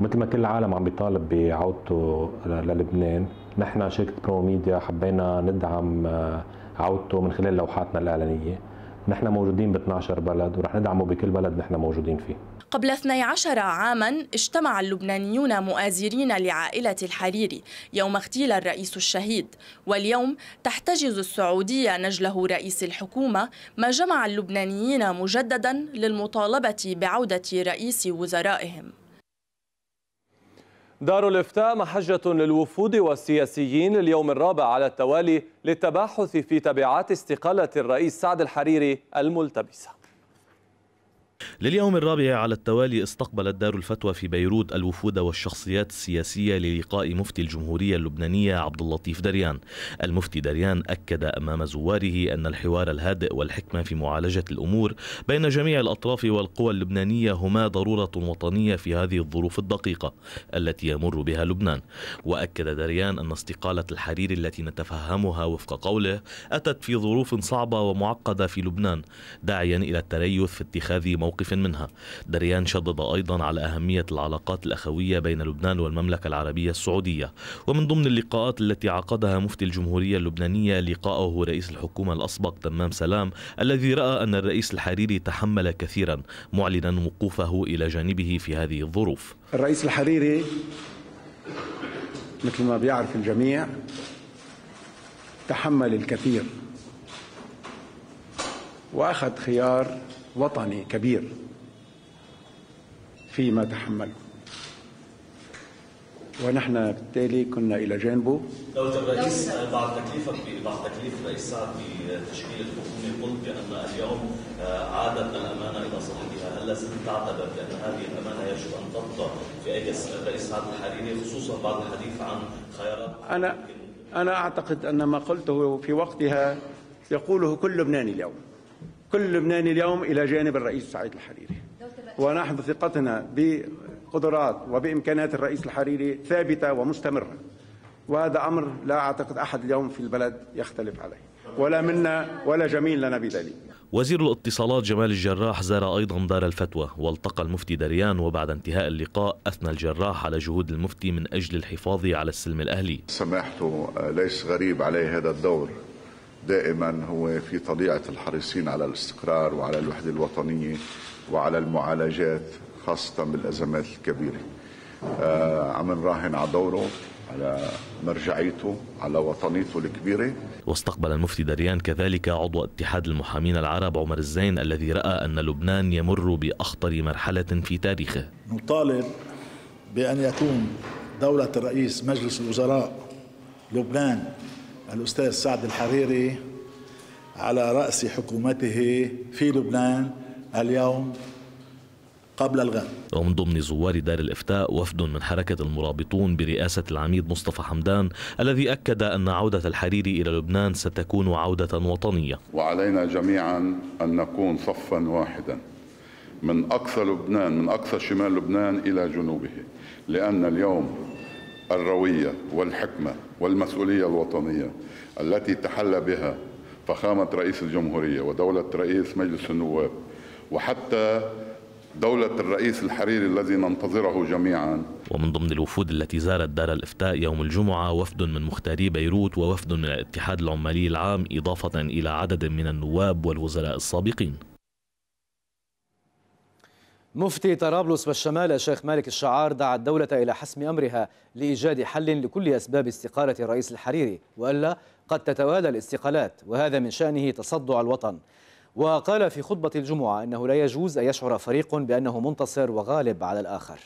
مثل ما كل العالم عم بيطالب بعودته للبنان نحن شركة برو ميديا حبينا ندعم آه، عودته من خلال لوحاتنا الإعلانية نحن موجودين ب 12 بلد ورح ندعمه بكل بلد نحن موجودين فيه قبل 12 عاما اجتمع اللبنانيون مؤازرين لعائلة الحريري يوم اغتيل الرئيس الشهيد واليوم تحتجز السعودية نجله رئيس الحكومة ما جمع اللبنانيين مجددا للمطالبة بعودة رئيس وزرائهم دار الافتاء محجة للوفود والسياسيين لليوم الرابع على التوالي للتباحث في تبعات استقالة الرئيس سعد الحريري الملتبسة لليوم الرابع على التوالي استقبلت دار الفتوى في بيروت الوفود والشخصيات السياسية للقاء مفتي الجمهورية اللبنانية عبد اللطيف دريان المفتي دريان أكد أمام زواره أن الحوار الهادئ والحكمة في معالجة الأمور بين جميع الأطراف والقوى اللبنانية هما ضرورة وطنية في هذه الظروف الدقيقة التي يمر بها لبنان وأكد دريان أن استقالة الحرير التي نتفهمها وفق قوله أتت في ظروف صعبة ومعقدة في لبنان داعيا إلى التريث في اتخاذ موقف موقف منها دريان شدد أيضا على أهمية العلاقات الأخوية بين لبنان والمملكة العربية السعودية ومن ضمن اللقاءات التي عقدها مفتي الجمهورية اللبنانية لقاءه رئيس الحكومة الأسبق تمام سلام الذي رأى أن الرئيس الحريري تحمل كثيرا معلنا وقوفه إلى جانبه في هذه الظروف الرئيس الحريري مثل ما بيعرف الجميع تحمل الكثير واخذ خيار وطني كبير فيما تحمله ونحن بالتالي كنا الى جانبه دولة الرئيس بعد تكليفك بعد تكليف الرئيس سعد بتشكيل الحكومه قلت بان اليوم آه، عادت الامانه الى صاحبها، هل زلت تعتبر بان هذه الامانه يجب ان تبقى في ايدي الرئيس سعد الحريري خصوصا بعد الحديث عن خيارات انا انا اعتقد ان ما قلته في وقتها يقوله كل لبناني اليوم كل لبناني اليوم إلى جانب الرئيس سعيد الحريري ونحن ثقتنا بقدرات وبإمكانات الرئيس الحريري ثابتة ومستمرة وهذا أمر لا أعتقد أحد اليوم في البلد يختلف عليه ولا منا ولا جميل لنا بذلك وزير الاتصالات جمال الجراح زار أيضا دار الفتوى والتقى المفتي دريان وبعد انتهاء اللقاء أثنى الجراح على جهود المفتي من أجل الحفاظ على السلم الأهلي سماحته ليس غريب عليه هذا الدور دائما هو في طليعة الحريصين على الاستقرار وعلى الوحدة الوطنية وعلى المعالجات خاصة بالأزمات الكبيرة آه عم نراهن على دوره على مرجعيته على وطنيته الكبيرة واستقبل المفتي دريان كذلك عضو اتحاد المحامين العرب عمر الزين الذي رأى أن لبنان يمر بأخطر مرحلة في تاريخه نطالب بأن يكون دولة الرئيس مجلس الوزراء لبنان الأستاذ سعد الحريري على رأس حكومته في لبنان اليوم قبل الغد ومن ضمن زوار دار الافتاء وفد من حركه المرابطون برئاسه العميد مصطفى حمدان الذي اكد ان عوده الحريري الى لبنان ستكون عوده وطنيه. وعلينا جميعا ان نكون صفا واحدا من اقصى لبنان من اقصى شمال لبنان الى جنوبه لان اليوم الروية والحكمة والمسؤولية الوطنية التي تحلى بها فخامة رئيس الجمهورية ودولة رئيس مجلس النواب وحتى دولة الرئيس الحريري الذي ننتظره جميعا ومن ضمن الوفود التي زارت دار الإفتاء يوم الجمعة وفد من مختاري بيروت ووفد من الاتحاد العمالي العام إضافة إلى عدد من النواب والوزراء السابقين مفتي طرابلس والشمال الشيخ مالك الشعار دعا الدولة إلى حسم أمرها لإيجاد حل لكل أسباب استقالة الرئيس الحريري وألا قد تتوالى الاستقالات وهذا من شأنه تصدع الوطن وقال في خطبة الجمعة أنه لا يجوز أن يشعر فريق بأنه منتصر وغالب على الآخر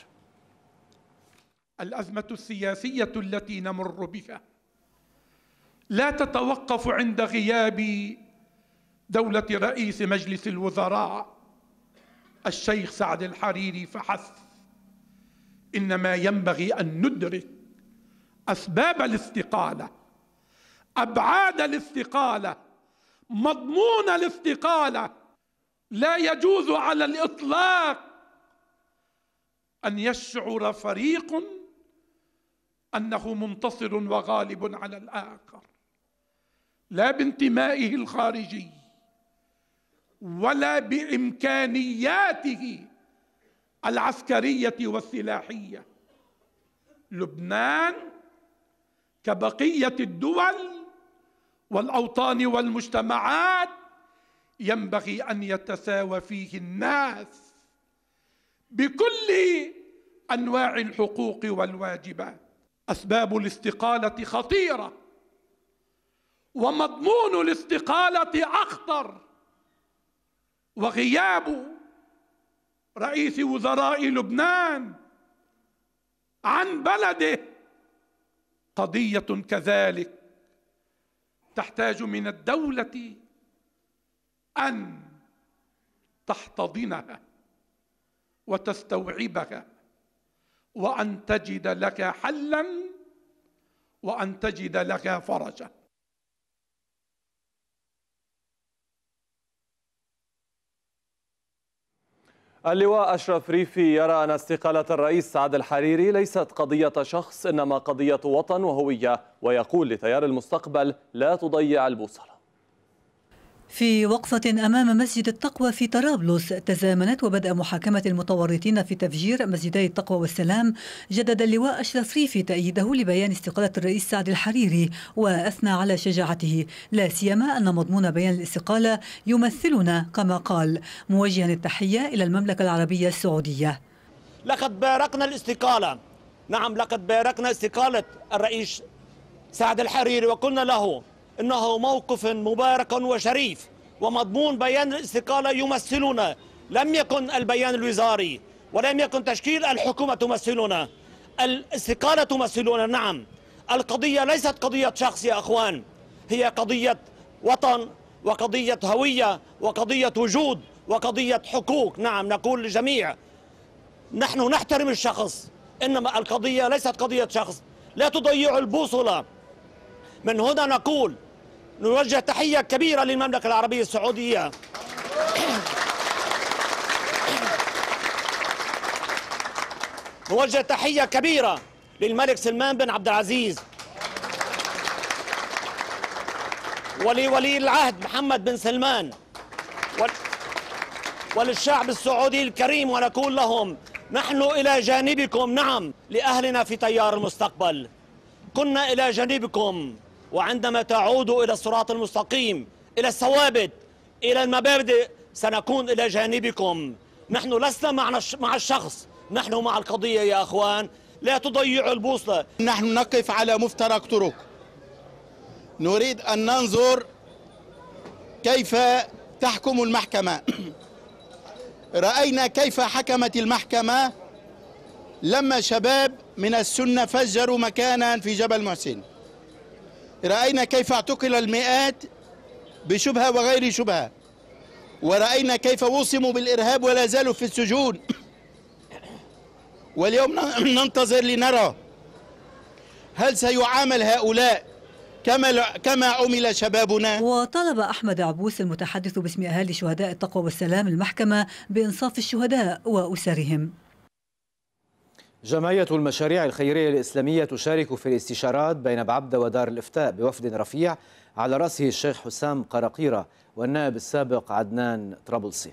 الأزمة السياسية التي نمر بها لا تتوقف عند غياب دولة رئيس مجلس الوزراء الشيخ سعد الحريري فحسب انما ينبغي ان ندرك اسباب الاستقاله ابعاد الاستقاله مضمون الاستقاله لا يجوز على الاطلاق ان يشعر فريق انه منتصر وغالب على الاخر لا بانتمائه الخارجي ولا بامكانياته العسكريه والسلاحيه لبنان كبقيه الدول والاوطان والمجتمعات ينبغي ان يتساوى فيه الناس بكل انواع الحقوق والواجبات اسباب الاستقاله خطيره ومضمون الاستقاله اخطر وغياب رئيس وزراء لبنان عن بلده قضيه كذلك تحتاج من الدوله ان تحتضنها وتستوعبها وان تجد لك حلا وان تجد لك فرجا اللواء أشرف ريفي يرى أن استقالة الرئيس سعد الحريري ليست قضية شخص إنما قضية وطن وهوية ويقول لتيار المستقبل لا تضيع البوصلة في وقفة أمام مسجد التقوى في طرابلس تزامنت وبدأ محاكمة المتورطين في تفجير مسجدي التقوى والسلام جدد اللواء أشرف ريفي تأييده لبيان استقالة الرئيس سعد الحريري وأثنى على شجاعته لا سيما أن مضمون بيان الاستقالة يمثلنا كما قال موجها التحية إلى المملكة العربية السعودية لقد باركنا الاستقالة نعم لقد باركنا استقالة الرئيس سعد الحريري وقلنا له إنه موقف مبارك وشريف ومضمون بيان الاستقالة يمثلنا لم يكن البيان الوزاري ولم يكن تشكيل الحكومة تمثلنا الاستقالة تمثلنا نعم القضية ليست قضية شخص يا أخوان هي قضية وطن وقضية هوية وقضية وجود وقضية حقوق نعم نقول للجميع نحن نحترم الشخص إنما القضية ليست قضية شخص لا تضيع البوصلة من هنا نقول نوجه تحية كبيرة للمملكة العربية السعودية نوجه تحية كبيرة للملك سلمان بن عبد العزيز ولولي العهد محمد بن سلمان وللشعب السعودي الكريم ونقول لهم نحن إلى جانبكم نعم لأهلنا في تيار المستقبل كنا إلى جانبكم وعندما تعودوا إلى الصراط المستقيم إلى الثوابت إلى المبادئ سنكون إلى جانبكم نحن لسنا مع مع الشخص نحن مع القضية يا أخوان لا تضيعوا البوصلة نحن نقف على مفترق طرق نريد أن ننظر كيف تحكم المحكمة رأينا كيف حكمت المحكمة لما شباب من السنة فجروا مكانا في جبل محسن رأينا كيف اعتقل المئات بشبهة وغير شبهة ورأينا كيف وصموا بالإرهاب ولا زالوا في السجون واليوم ننتظر لنرى هل سيعامل هؤلاء كما كما عمل شبابنا وطلب احمد عبوس المتحدث باسم اهالي شهداء التقوى والسلام المحكمه بانصاف الشهداء واسرهم جمعية المشاريع الخيرية الإسلامية تشارك في الاستشارات بين بعبدة ودار الإفتاء بوفد رفيع على رأسه الشيخ حسام قرقيرة والنائب السابق عدنان طرابلسي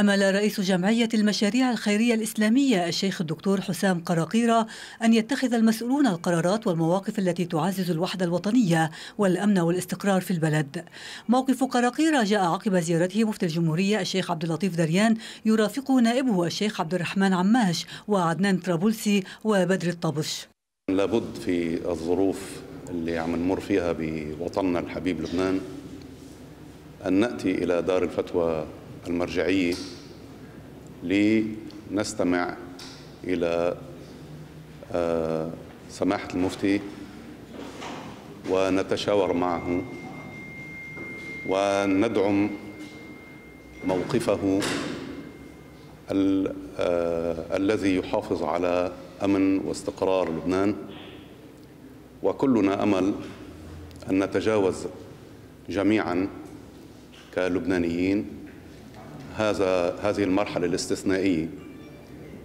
أمل رئيس جمعية المشاريع الخيرية الإسلامية الشيخ الدكتور حسام قراقيرة أن يتخذ المسؤولون القرارات والمواقف التي تعزز الوحدة الوطنية والأمن والاستقرار في البلد. موقف قراقيرة جاء عقب زيارته مفتي الجمهورية الشيخ عبد اللطيف دريان يرافقه نائبه الشيخ عبد الرحمن عماش وعدنان طرابلسي وبدر الطبش. لابد في الظروف اللي عم نمر فيها بوطننا الحبيب لبنان أن نأتي إلى دار الفتوى المرجعية لنستمع إلى آه، سماحة المفتي ونتشاور معه وندعم موقفه آه، الذي يحافظ على أمن واستقرار لبنان وكلنا أمل أن نتجاوز جميعا كلبنانيين هذا هذه المرحلة الاستثنائية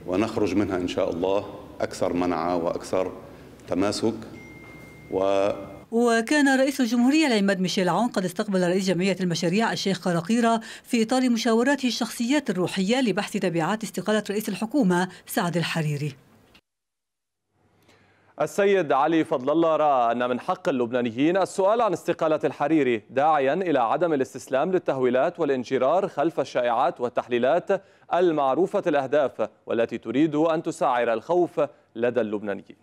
ونخرج منها إن شاء الله أكثر منعة وأكثر تماسك و وكان رئيس الجمهورية العماد ميشيل عون قد استقبل رئيس جمعية المشاريع الشيخ قرقيرة في إطار مشاوراته الشخصيات الروحية لبحث تبعات استقالة رئيس الحكومة سعد الحريري السيد علي فضل الله رأى أن من حق اللبنانيين السؤال عن استقالة الحريري داعيا إلى عدم الاستسلام للتهويلات والانجرار خلف الشائعات والتحليلات المعروفة الأهداف والتي تريد أن تسعر الخوف لدى اللبنانيين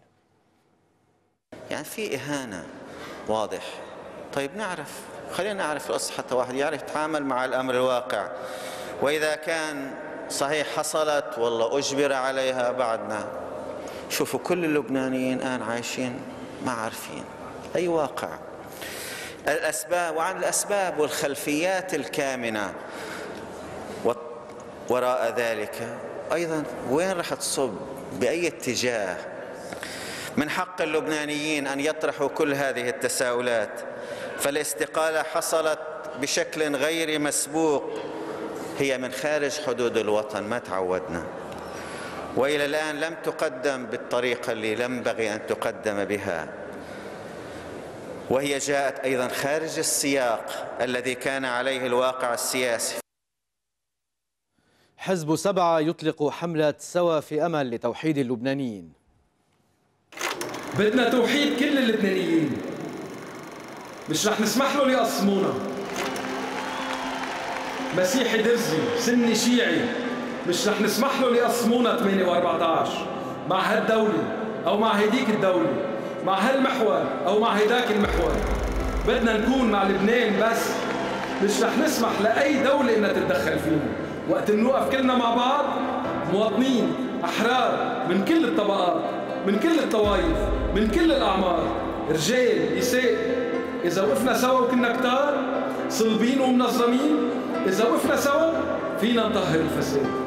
يعني في إهانة واضح طيب نعرف خلينا نعرف القصة حتى واحد يعرف يتعامل مع الأمر الواقع وإذا كان صحيح حصلت والله أجبر عليها بعدنا شوفوا كل اللبنانيين الآن عايشين ما عارفين أي واقع الأسباب وعن الأسباب والخلفيات الكامنة وراء ذلك أيضا وين راح تصب بأي اتجاه من حق اللبنانيين أن يطرحوا كل هذه التساؤلات فالاستقالة حصلت بشكل غير مسبوق هي من خارج حدود الوطن ما تعودنا والى الان لم تقدم بالطريقه اللي ينبغي ان تقدم بها وهي جاءت ايضا خارج السياق الذي كان عليه الواقع السياسي حزب سبعة يطلق حملة سوا في أمل لتوحيد اللبنانيين بدنا توحيد كل اللبنانيين مش رح نسمح له يقسمونا مسيحي درزي سني شيعي مش رح نسمح له ليقسمونا 8 و14 مع هالدولة أو مع هديك الدولة مع هالمحور أو مع هداك المحور بدنا نكون مع لبنان بس مش رح نسمح لأي دولة إنها تتدخل فينا وقت نوقف كلنا مع بعض مواطنين أحرار من كل الطبقات من كل الطوائف من كل الأعمار رجال نساء إذا وقفنا سوا وكنا كتار صلبين ومنظمين إذا وقفنا سوا فينا نطهر الفساد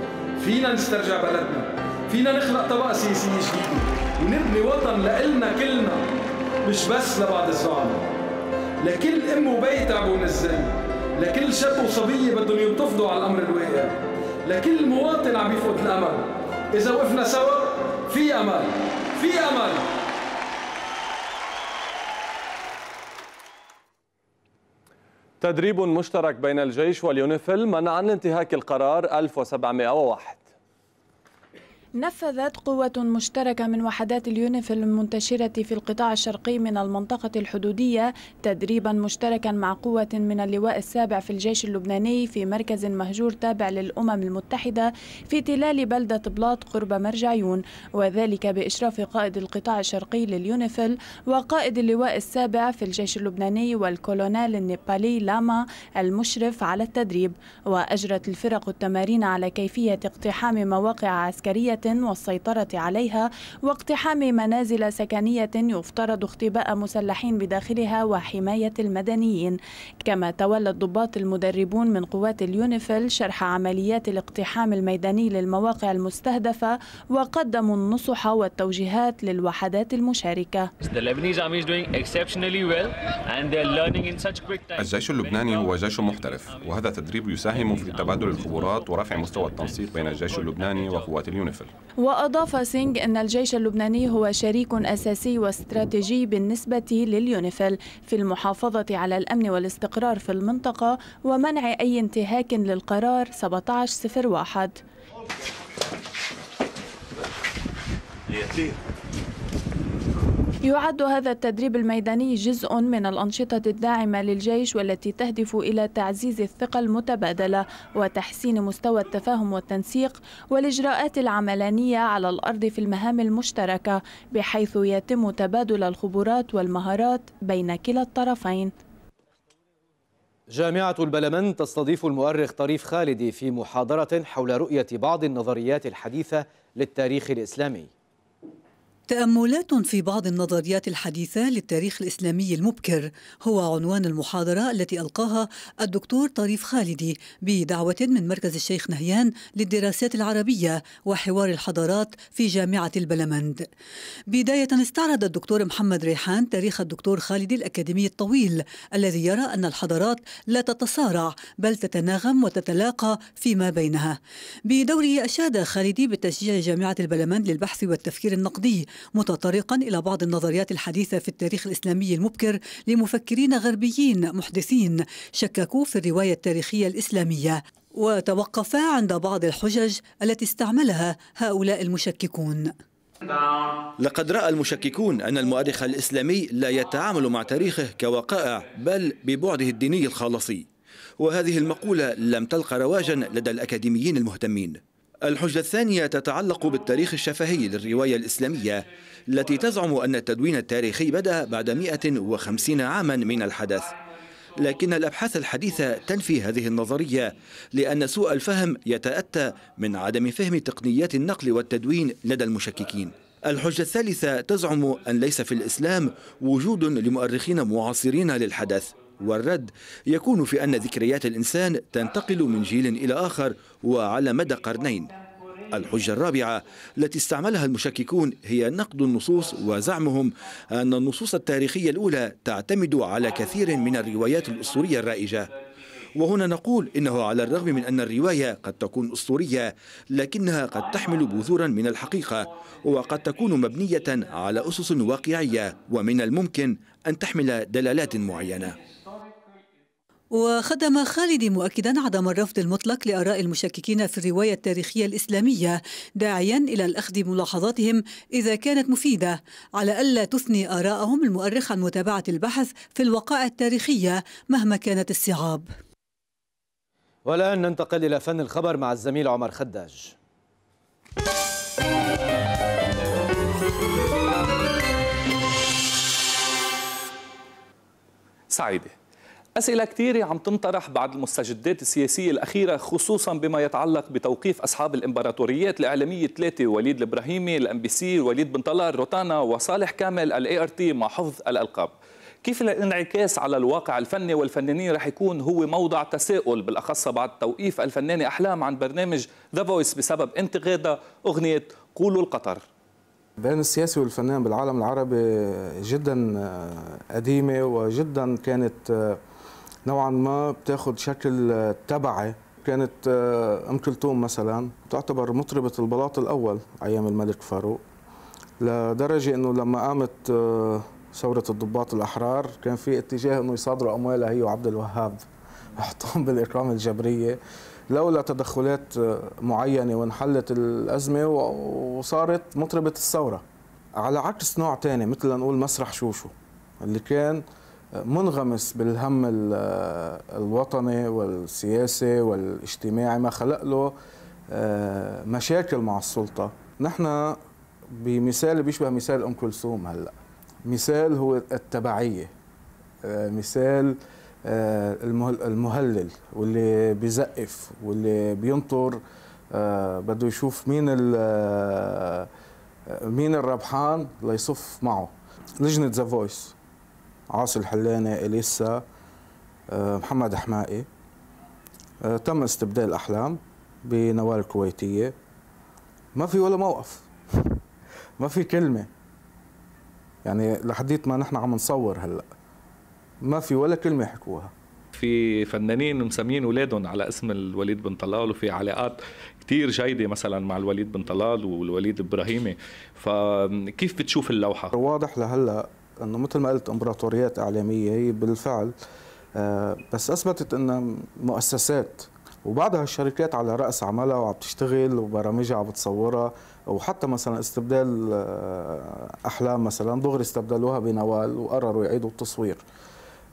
فينا نسترجع بلدنا فينا نخلق طبقة سياسية جديدة ونبني وطن لإلنا كلنا مش بس لبعض الزعماء لكل أم وبي تعبوا من الزلم لكل شاب وصبية بدهم ينتفضوا على الأمر الواقع لكل مواطن عم يفقد الأمل إذا وقفنا سوا في أمل في أمل تدريب مشترك بين الجيش واليونيفيل منع عن انتهاك القرار 1701 نفذت قوة مشتركة من وحدات اليونيف المنتشرة في القطاع الشرقي من المنطقة الحدودية تدريبا مشتركا مع قوة من اللواء السابع في الجيش اللبناني في مركز مهجور تابع للأمم المتحدة في تلال بلدة بلاط قرب مرجعيون وذلك بإشراف قائد القطاع الشرقي لليونيفل وقائد اللواء السابع في الجيش اللبناني والكولونيل النيبالي لاما المشرف على التدريب وأجرت الفرق التمارين على كيفية اقتحام مواقع عسكرية والسيطرة عليها واقتحام منازل سكنية يفترض اختباء مسلحين بداخلها وحماية المدنيين كما تولى الضباط المدربون من قوات اليونيفيل شرح عمليات الاقتحام الميداني للمواقع المستهدفة وقدموا النصح والتوجيهات للوحدات المشاركة الجيش اللبناني هو جيش محترف وهذا التدريب يساهم في تبادل الخبرات ورفع مستوى التنسيق بين الجيش اللبناني وقوات اليونيفيل وأضاف سينج أن الجيش اللبناني هو شريك أساسي واستراتيجي بالنسبة لليونيفيل في المحافظة على الأمن والاستقرار في المنطقة ومنع أي انتهاك للقرار 1701 يعد هذا التدريب الميداني جزء من الأنشطة الداعمة للجيش والتي تهدف إلى تعزيز الثقة المتبادلة وتحسين مستوى التفاهم والتنسيق والإجراءات العملانية على الأرض في المهام المشتركة بحيث يتم تبادل الخبرات والمهارات بين كلا الطرفين جامعة البلمن تستضيف المؤرخ طريف خالدي في محاضرة حول رؤية بعض النظريات الحديثة للتاريخ الإسلامي تأملات في بعض النظريات الحديثة للتاريخ الإسلامي المبكر هو عنوان المحاضرة التي ألقاها الدكتور طريف خالدي بدعوة من مركز الشيخ نهيان للدراسات العربية وحوار الحضارات في جامعة البلمند بداية استعرض الدكتور محمد ريحان تاريخ الدكتور خالدي الأكاديمي الطويل الذي يرى أن الحضارات لا تتصارع بل تتناغم وتتلاقى فيما بينها بدوره أشاد خالدي بتشجيع جامعة البلمند للبحث والتفكير النقدي متطرقا إلى بعض النظريات الحديثة في التاريخ الإسلامي المبكر لمفكرين غربيين محدثين شككوا في الرواية التاريخية الإسلامية وتوقفا عند بعض الحجج التي استعملها هؤلاء المشككون لقد رأى المشككون أن المؤرخ الإسلامي لا يتعامل مع تاريخه كوقائع بل ببعده الديني الخالصي وهذه المقولة لم تلقى رواجا لدى الأكاديميين المهتمين الحجة الثانية تتعلق بالتاريخ الشفهي للرواية الإسلامية التي تزعم أن التدوين التاريخي بدأ بعد 150 عاما من الحدث لكن الأبحاث الحديثة تنفي هذه النظرية لأن سوء الفهم يتأتى من عدم فهم تقنيات النقل والتدوين لدى المشككين الحجة الثالثة تزعم أن ليس في الإسلام وجود لمؤرخين معاصرين للحدث والرد يكون في أن ذكريات الإنسان تنتقل من جيل إلى آخر وعلى مدى قرنين الحجة الرابعة التي استعملها المشككون هي نقد النصوص وزعمهم أن النصوص التاريخية الأولى تعتمد على كثير من الروايات الأسطورية الرائجة وهنا نقول إنه على الرغم من أن الرواية قد تكون أسطورية لكنها قد تحمل بذورا من الحقيقة وقد تكون مبنية على أسس واقعية ومن الممكن أن تحمل دلالات معينة وخدم خالدي مؤكدا عدم الرفض المطلق لآراء المشككين في الرواية التاريخية الإسلامية داعيا إلى الأخذ بملاحظاتهم إذا كانت مفيدة على ألا تثني آراءهم المؤرخ عن متابعة البحث في الوقائع التاريخية مهما كانت الصعاب والآن ننتقل إلى فن الخبر مع الزميل عمر خداج سعيده أسئلة كثيرة عم تنطرح بعد المستجدات السياسية الأخيرة خصوصا بما يتعلق بتوقيف أصحاب الإمبراطوريات الإعلامية الثلاثة وليد الإبراهيمي، الأم بي سي، وليد بن طلال، روتانا وصالح كامل الاي ار تي مع حفظ الألقاب. كيف الانعكاس على الواقع الفني والفنانين رح يكون هو موضع تساؤل بالأخص بعد توقيف الفنانة أحلام عن برنامج ذا فويس بسبب انتقادها أغنية قولوا القطر بين السياسي والفنان بالعالم العربي جدا آه، قديمة وجدا كانت آه، نوعا ما بتاخذ شكل آه، تبعي كانت آه، ام كلثوم مثلا تعتبر مطربه البلاط الاول ايام الملك فاروق لدرجه انه لما قامت آه، ثوره الضباط الاحرار كان في اتجاه انه يصادروا اموالها هي وعبد الوهاب يحطوهم بالاقامه الجبريه لولا تدخلات معينه وانحلت الازمه وصارت مطربه الثوره على عكس نوع تاني مثل نقول مسرح شوشو اللي كان منغمس بالهم الوطني والسياسي والاجتماعي ما خلق له آه، مشاكل مع السلطة نحن بمثال بيشبه مثال أم كلثوم هلأ مثال هو التبعية آه، مثال آه، المهلل واللي بيزقف واللي بينطر بده يشوف مين مين الربحان ليصف معه لجنة ذا فويس عاصي الحلاني اليسا آه، محمد حمائي آه، تم استبدال احلام بنوال الكويتيه ما في ولا موقف ما في كلمه يعني لحديت ما نحن عم نصور هلا ما في ولا كلمه حكوها في فنانين مسميين اولادهم على اسم الوليد بن طلال وفي علاقات كثير جيدة مثلا مع الوليد بن طلال والوليد ابراهيمي فكيف بتشوف اللوحة؟ واضح لهلا انه مثل ما قلت امبراطوريات اعلاميه هي بالفعل آه، بس اثبتت انها مؤسسات وبعدها الشركات على راس عملها وعم تشتغل وبرامجها عم بتصورها وحتى مثلا استبدال آه، احلام مثلا دغري استبدلوها بنوال وقرروا يعيدوا التصوير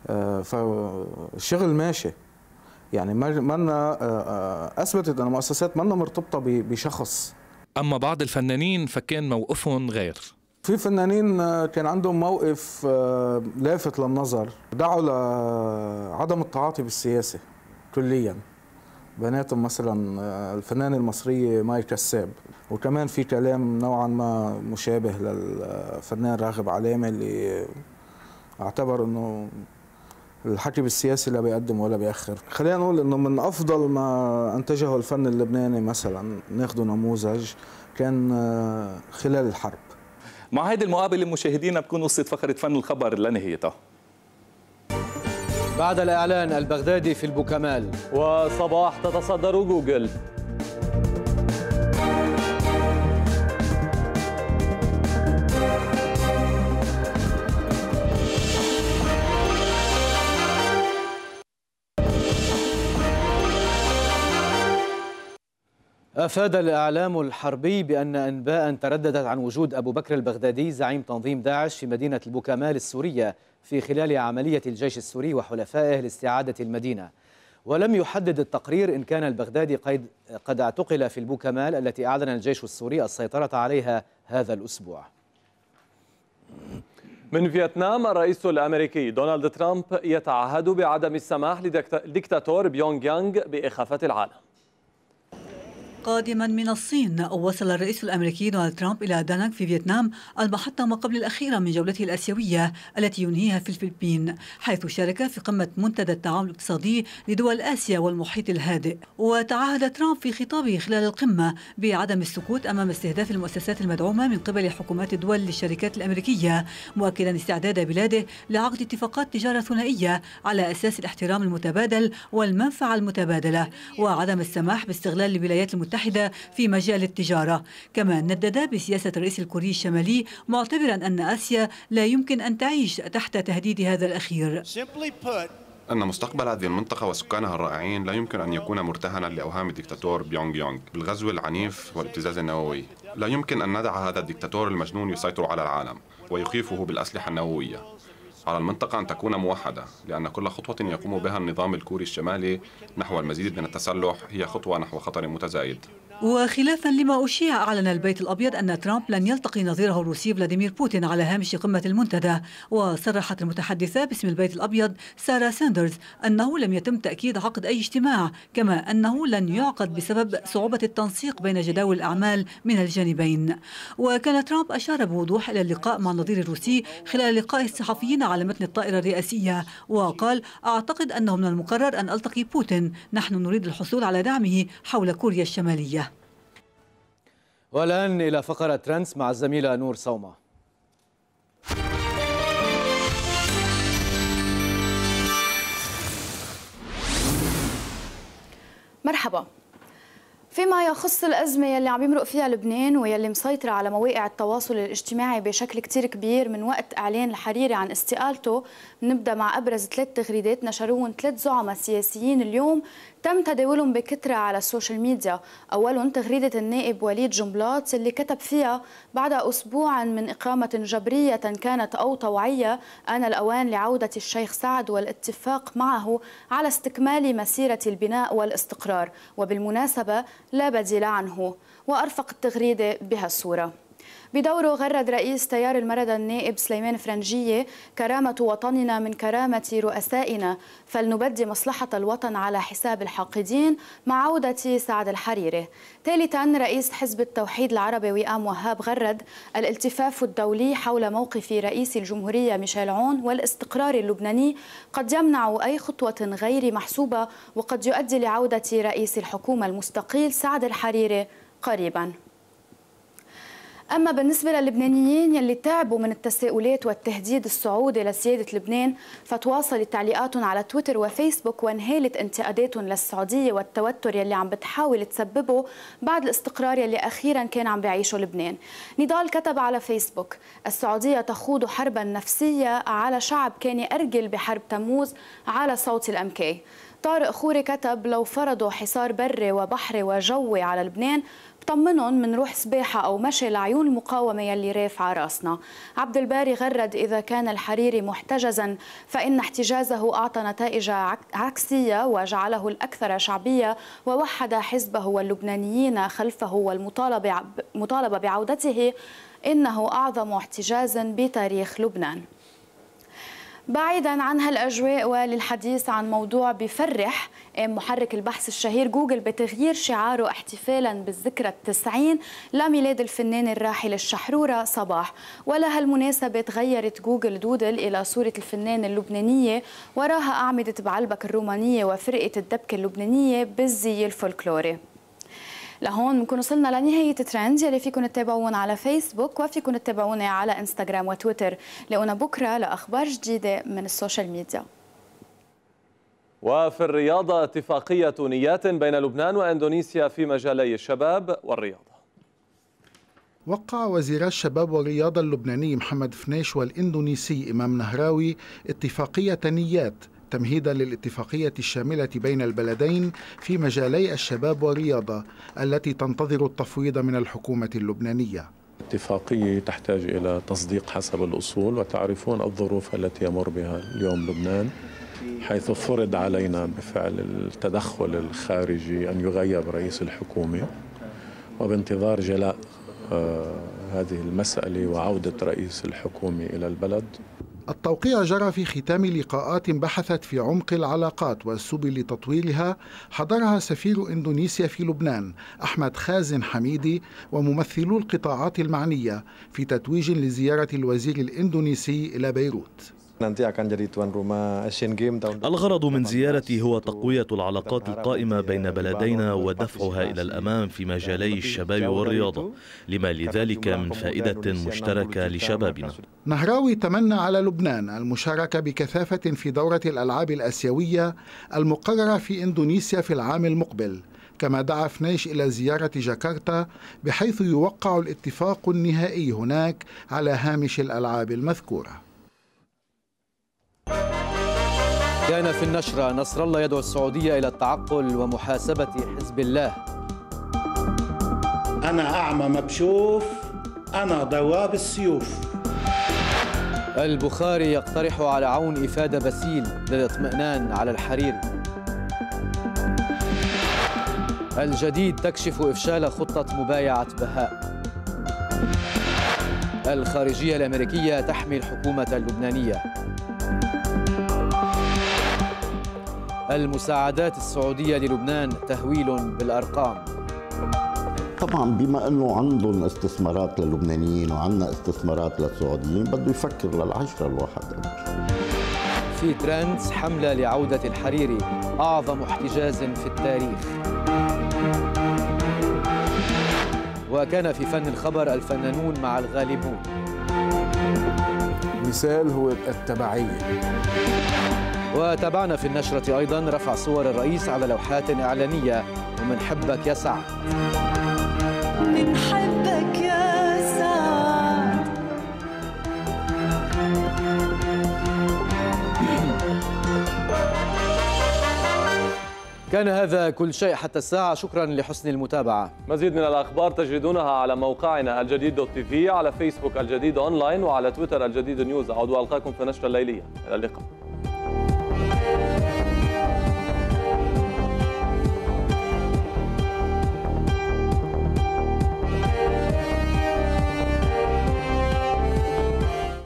آه، فالشغل ماشي يعني منا اثبتت ان المؤسسات منا مرتبطه بشخص اما بعض الفنانين فكان موقفهم غير في فنانين آه، كان عندهم موقف آه، لافت للنظر دعوا لعدم آه، التعاطي بالسياسه كليا بناتهم مثلا الفنانة المصرية ماي كساب وكمان في كلام نوعا ما مشابه للفنان راغب علامه اللي اعتبر انه الحكي بالسياسي لا بيقدم ولا بيأخر خلينا نقول انه من افضل ما انتجه الفن اللبناني مثلا ناخده نموذج كان خلال الحرب مع هذه المقابله مشاهدينا بكون وصلت فقره فن الخبر لنهايتها بعد الإعلان البغدادي في البوكمال وصباح تتصدر جوجل أفاد الإعلام الحربي بأن أنباء ترددت عن وجود أبو بكر البغدادي زعيم تنظيم داعش في مدينة البوكمال السورية في خلال عملية الجيش السوري وحلفائه لاستعادة المدينة ولم يحدد التقرير إن كان البغدادي قيد قد اعتقل في البوكمال التي أعلن الجيش السوري السيطرة عليها هذا الأسبوع من فيتنام الرئيس الأمريكي دونالد ترامب يتعهد بعدم السماح لدكتاتور بيونغ يانغ بإخافة العالم قادما من الصين وصل الرئيس الأمريكي دونالد ترامب إلى دانغ في فيتنام المحطة ما قبل الأخيرة من جولته الأسيوية التي ينهيها في الفلبين حيث شارك في قمة منتدى التعاون الاقتصادي لدول آسيا والمحيط الهادئ وتعهد ترامب في خطابه خلال القمة بعدم السكوت أمام استهداف المؤسسات المدعومة من قبل حكومات الدول للشركات الأمريكية مؤكدا استعداد بلاده لعقد اتفاقات تجارة ثنائية على أساس الاحترام المتبادل والمنفعة المتبادلة وعدم السماح باستغلال الولايات المتحدة المتحدة في مجال التجارة كما ندد بسياسة الرئيس الكوري الشمالي معتبرا أن آسيا لا يمكن أن تعيش تحت تهديد هذا الأخير أن مستقبل هذه المنطقة وسكانها الرائعين لا يمكن أن يكون مرتهنا لأوهام الدكتاتور بيونغ يونغ بالغزو العنيف والابتزاز النووي لا يمكن أن ندع هذا الدكتاتور المجنون يسيطر على العالم ويخيفه بالأسلحة النووية على المنطقة أن تكون موحدة لأن كل خطوة يقوم بها النظام الكوري الشمالي نحو المزيد من التسلح هي خطوة نحو خطر متزايد وخلافا لما أشيع أعلن البيت الأبيض أن ترامب لن يلتقي نظيره الروسي فلاديمير بوتين على هامش قمة المنتدى وصرحت المتحدثة باسم البيت الأبيض سارة ساندرز أنه لم يتم تأكيد عقد أي اجتماع كما أنه لن يعقد بسبب صعوبة التنسيق بين جداول الأعمال من الجانبين وكان ترامب أشار بوضوح إلى اللقاء مع النظير الروسي خلال لقاء الصحفيين على متن الطائرة الرئاسية وقال أعتقد أنه من المقرر أن ألتقي بوتين نحن نريد الحصول على دعمه حول كوريا الشمالية والآن إلى فقرة ترندز مع الزميلة نور صومة مرحبا فيما يخص الأزمة يلي عم يمرق فيها لبنان ويلي مسيطرة على مواقع التواصل الاجتماعي بشكل كتير كبير من وقت إعلان الحريري عن استقالته بنبدأ مع أبرز ثلاث تغريدات نشروهم ثلاث زعماء سياسيين اليوم تم تداولهم بكثرة على السوشيال ميديا أولهم تغريدة النائب وليد جنبلاط اللي كتب فيها بعد أسبوع من إقامة جبرية كانت أو طوعية آن الأوان لعودة الشيخ سعد والاتفاق معه على استكمال مسيرة البناء والاستقرار وبالمناسبة لا بديل عنه وأرفق التغريدة بها الصوره بدوره غرد رئيس تيار المردة النائب سليمان فرنجية كرامة وطننا من كرامة رؤسائنا فلنبدي مصلحة الوطن على حساب الحاقدين مع عودة سعد الحريري ثالثا رئيس حزب التوحيد العربي وئام وهاب غرد الالتفاف الدولي حول موقف رئيس الجمهورية ميشيل عون والاستقرار اللبناني قد يمنع أي خطوة غير محسوبة وقد يؤدي لعودة رئيس الحكومة المستقيل سعد الحريري قريبا أما بالنسبة للبنانيين يلي تعبوا من التساؤلات والتهديد السعودي لسيادة لبنان فتواصلت تعليقاتهم على تويتر وفيسبوك وانهالت انتقاداتهم للسعودية والتوتر يلي عم بتحاول تسببه بعد الاستقرار يلي أخيرا كان عم بيعيشه لبنان نضال كتب على فيسبوك السعودية تخوض حربا نفسية على شعب كان يأرجل بحرب تموز على صوت الأمكي طارق خوري كتب لو فرضوا حصار بري وبحري وجوي على لبنان بطمنهم منروح سباحة أو مشي لعيون المقاومة يلي رافعة راسنا عبد الباري غرد إذا كان الحريري محتجزا فإن احتجازه أعطى نتائج عكسية وجعله الأكثر شعبية ووحد حزبه واللبنانيين خلفه والمطالبة بعودته إنه أعظم احتجاز بتاريخ لبنان بعيدا عن هالاجواء وللحديث عن موضوع بفرح إيه، محرك البحث الشهير جوجل بتغيير شعاره احتفالا بالذكرى التسعين لميلاد الفنان الراحل الشحرورة صباح ولهالمناسبة تغيرت جوجل دودل إلى صورة الفنانة اللبنانية وراها أعمدة بعلبك الرومانية وفرقة الدبكة اللبنانية بالزي الفولكلوري لهون بنكون وصلنا لنهاية ترند يلي فيكم تتابعونا على فيسبوك وفيكم تتابعونا على انستغرام وتويتر لقونا بكرة لأخبار جديدة من السوشيال ميديا وفي الرياضة اتفاقية نيات بين لبنان وإندونيسيا في مجالي الشباب والرياضة وقع وزيرا الشباب والرياضة اللبناني محمد فنيش والإندونيسي إمام نهراوي اتفاقية نيات التمهيد للاتفاقية الشاملة بين البلدين في مجالي الشباب والرياضة التي تنتظر التفويض من الحكومة اللبنانية اتفاقية تحتاج إلى تصديق حسب الأصول وتعرفون الظروف التي يمر بها اليوم لبنان حيث فرض علينا بفعل التدخل الخارجي أن يغيب رئيس الحكومة وبانتظار جلاء آه، هذه المسألة وعودة رئيس الحكومة إلى البلد التوقيع جرى في ختام لقاءات بحثت في عمق العلاقات والسبل لتطويرها حضرها سفير اندونيسيا في لبنان احمد خازن حميدي وممثلو القطاعات المعنيه في تتويج لزياره الوزير الاندونيسي الى بيروت الغرض من زيارتي هو تقوية العلاقات القائمة بين بلدينا ودفعها إلى الأمام في مجالي الشباب والرياضة لما لذلك من فائدة مشتركة لشبابنا نهراوي تمنى على لبنان المشاركة بكثافة في دورة الألعاب الأسيوية المقررة في إندونيسيا في العام المقبل كما دعا فنيش إلى زيارة جاكرتا بحيث يوقع الاتفاق النهائي هناك على هامش الألعاب المذكورة كان في النشرة نصر الله يدعو السعودية إلى التعقل ومحاسبة حزب الله أنا أعمى ما بشوف أنا ضواب السيوف البخاري يقترح على عون إفادة بسيل للاطمئنان على الحرير الجديد تكشف إفشال خطة مبايعة بهاء الخارجية الأمريكية تحمي الحكومة اللبنانية المساعدات السعودية للبنان تهويل بالأرقام طبعا بما انه عندهم استثمارات للبنانيين وعندنا استثمارات للسعوديين بده يفكر للعشره الواحد في ترانس حمله لعوده الحريري اعظم احتجاز في التاريخ وكان في فن الخبر الفنانون مع الغالبون مثال هو التبعيه وتابعنا في النشرة أيضا رفع صور الرئيس على لوحات إعلانية ومن حبك يا سعد من حبك يا سعد كان هذا كل شيء حتى الساعة شكرا لحسن المتابعة مزيد من الأخبار تجدونها على موقعنا الجديد دوت تي في على فيسبوك الجديد أونلاين وعلى تويتر الجديد نيوز أعود وألقاكم في نشرة الليلية إلى اللقاء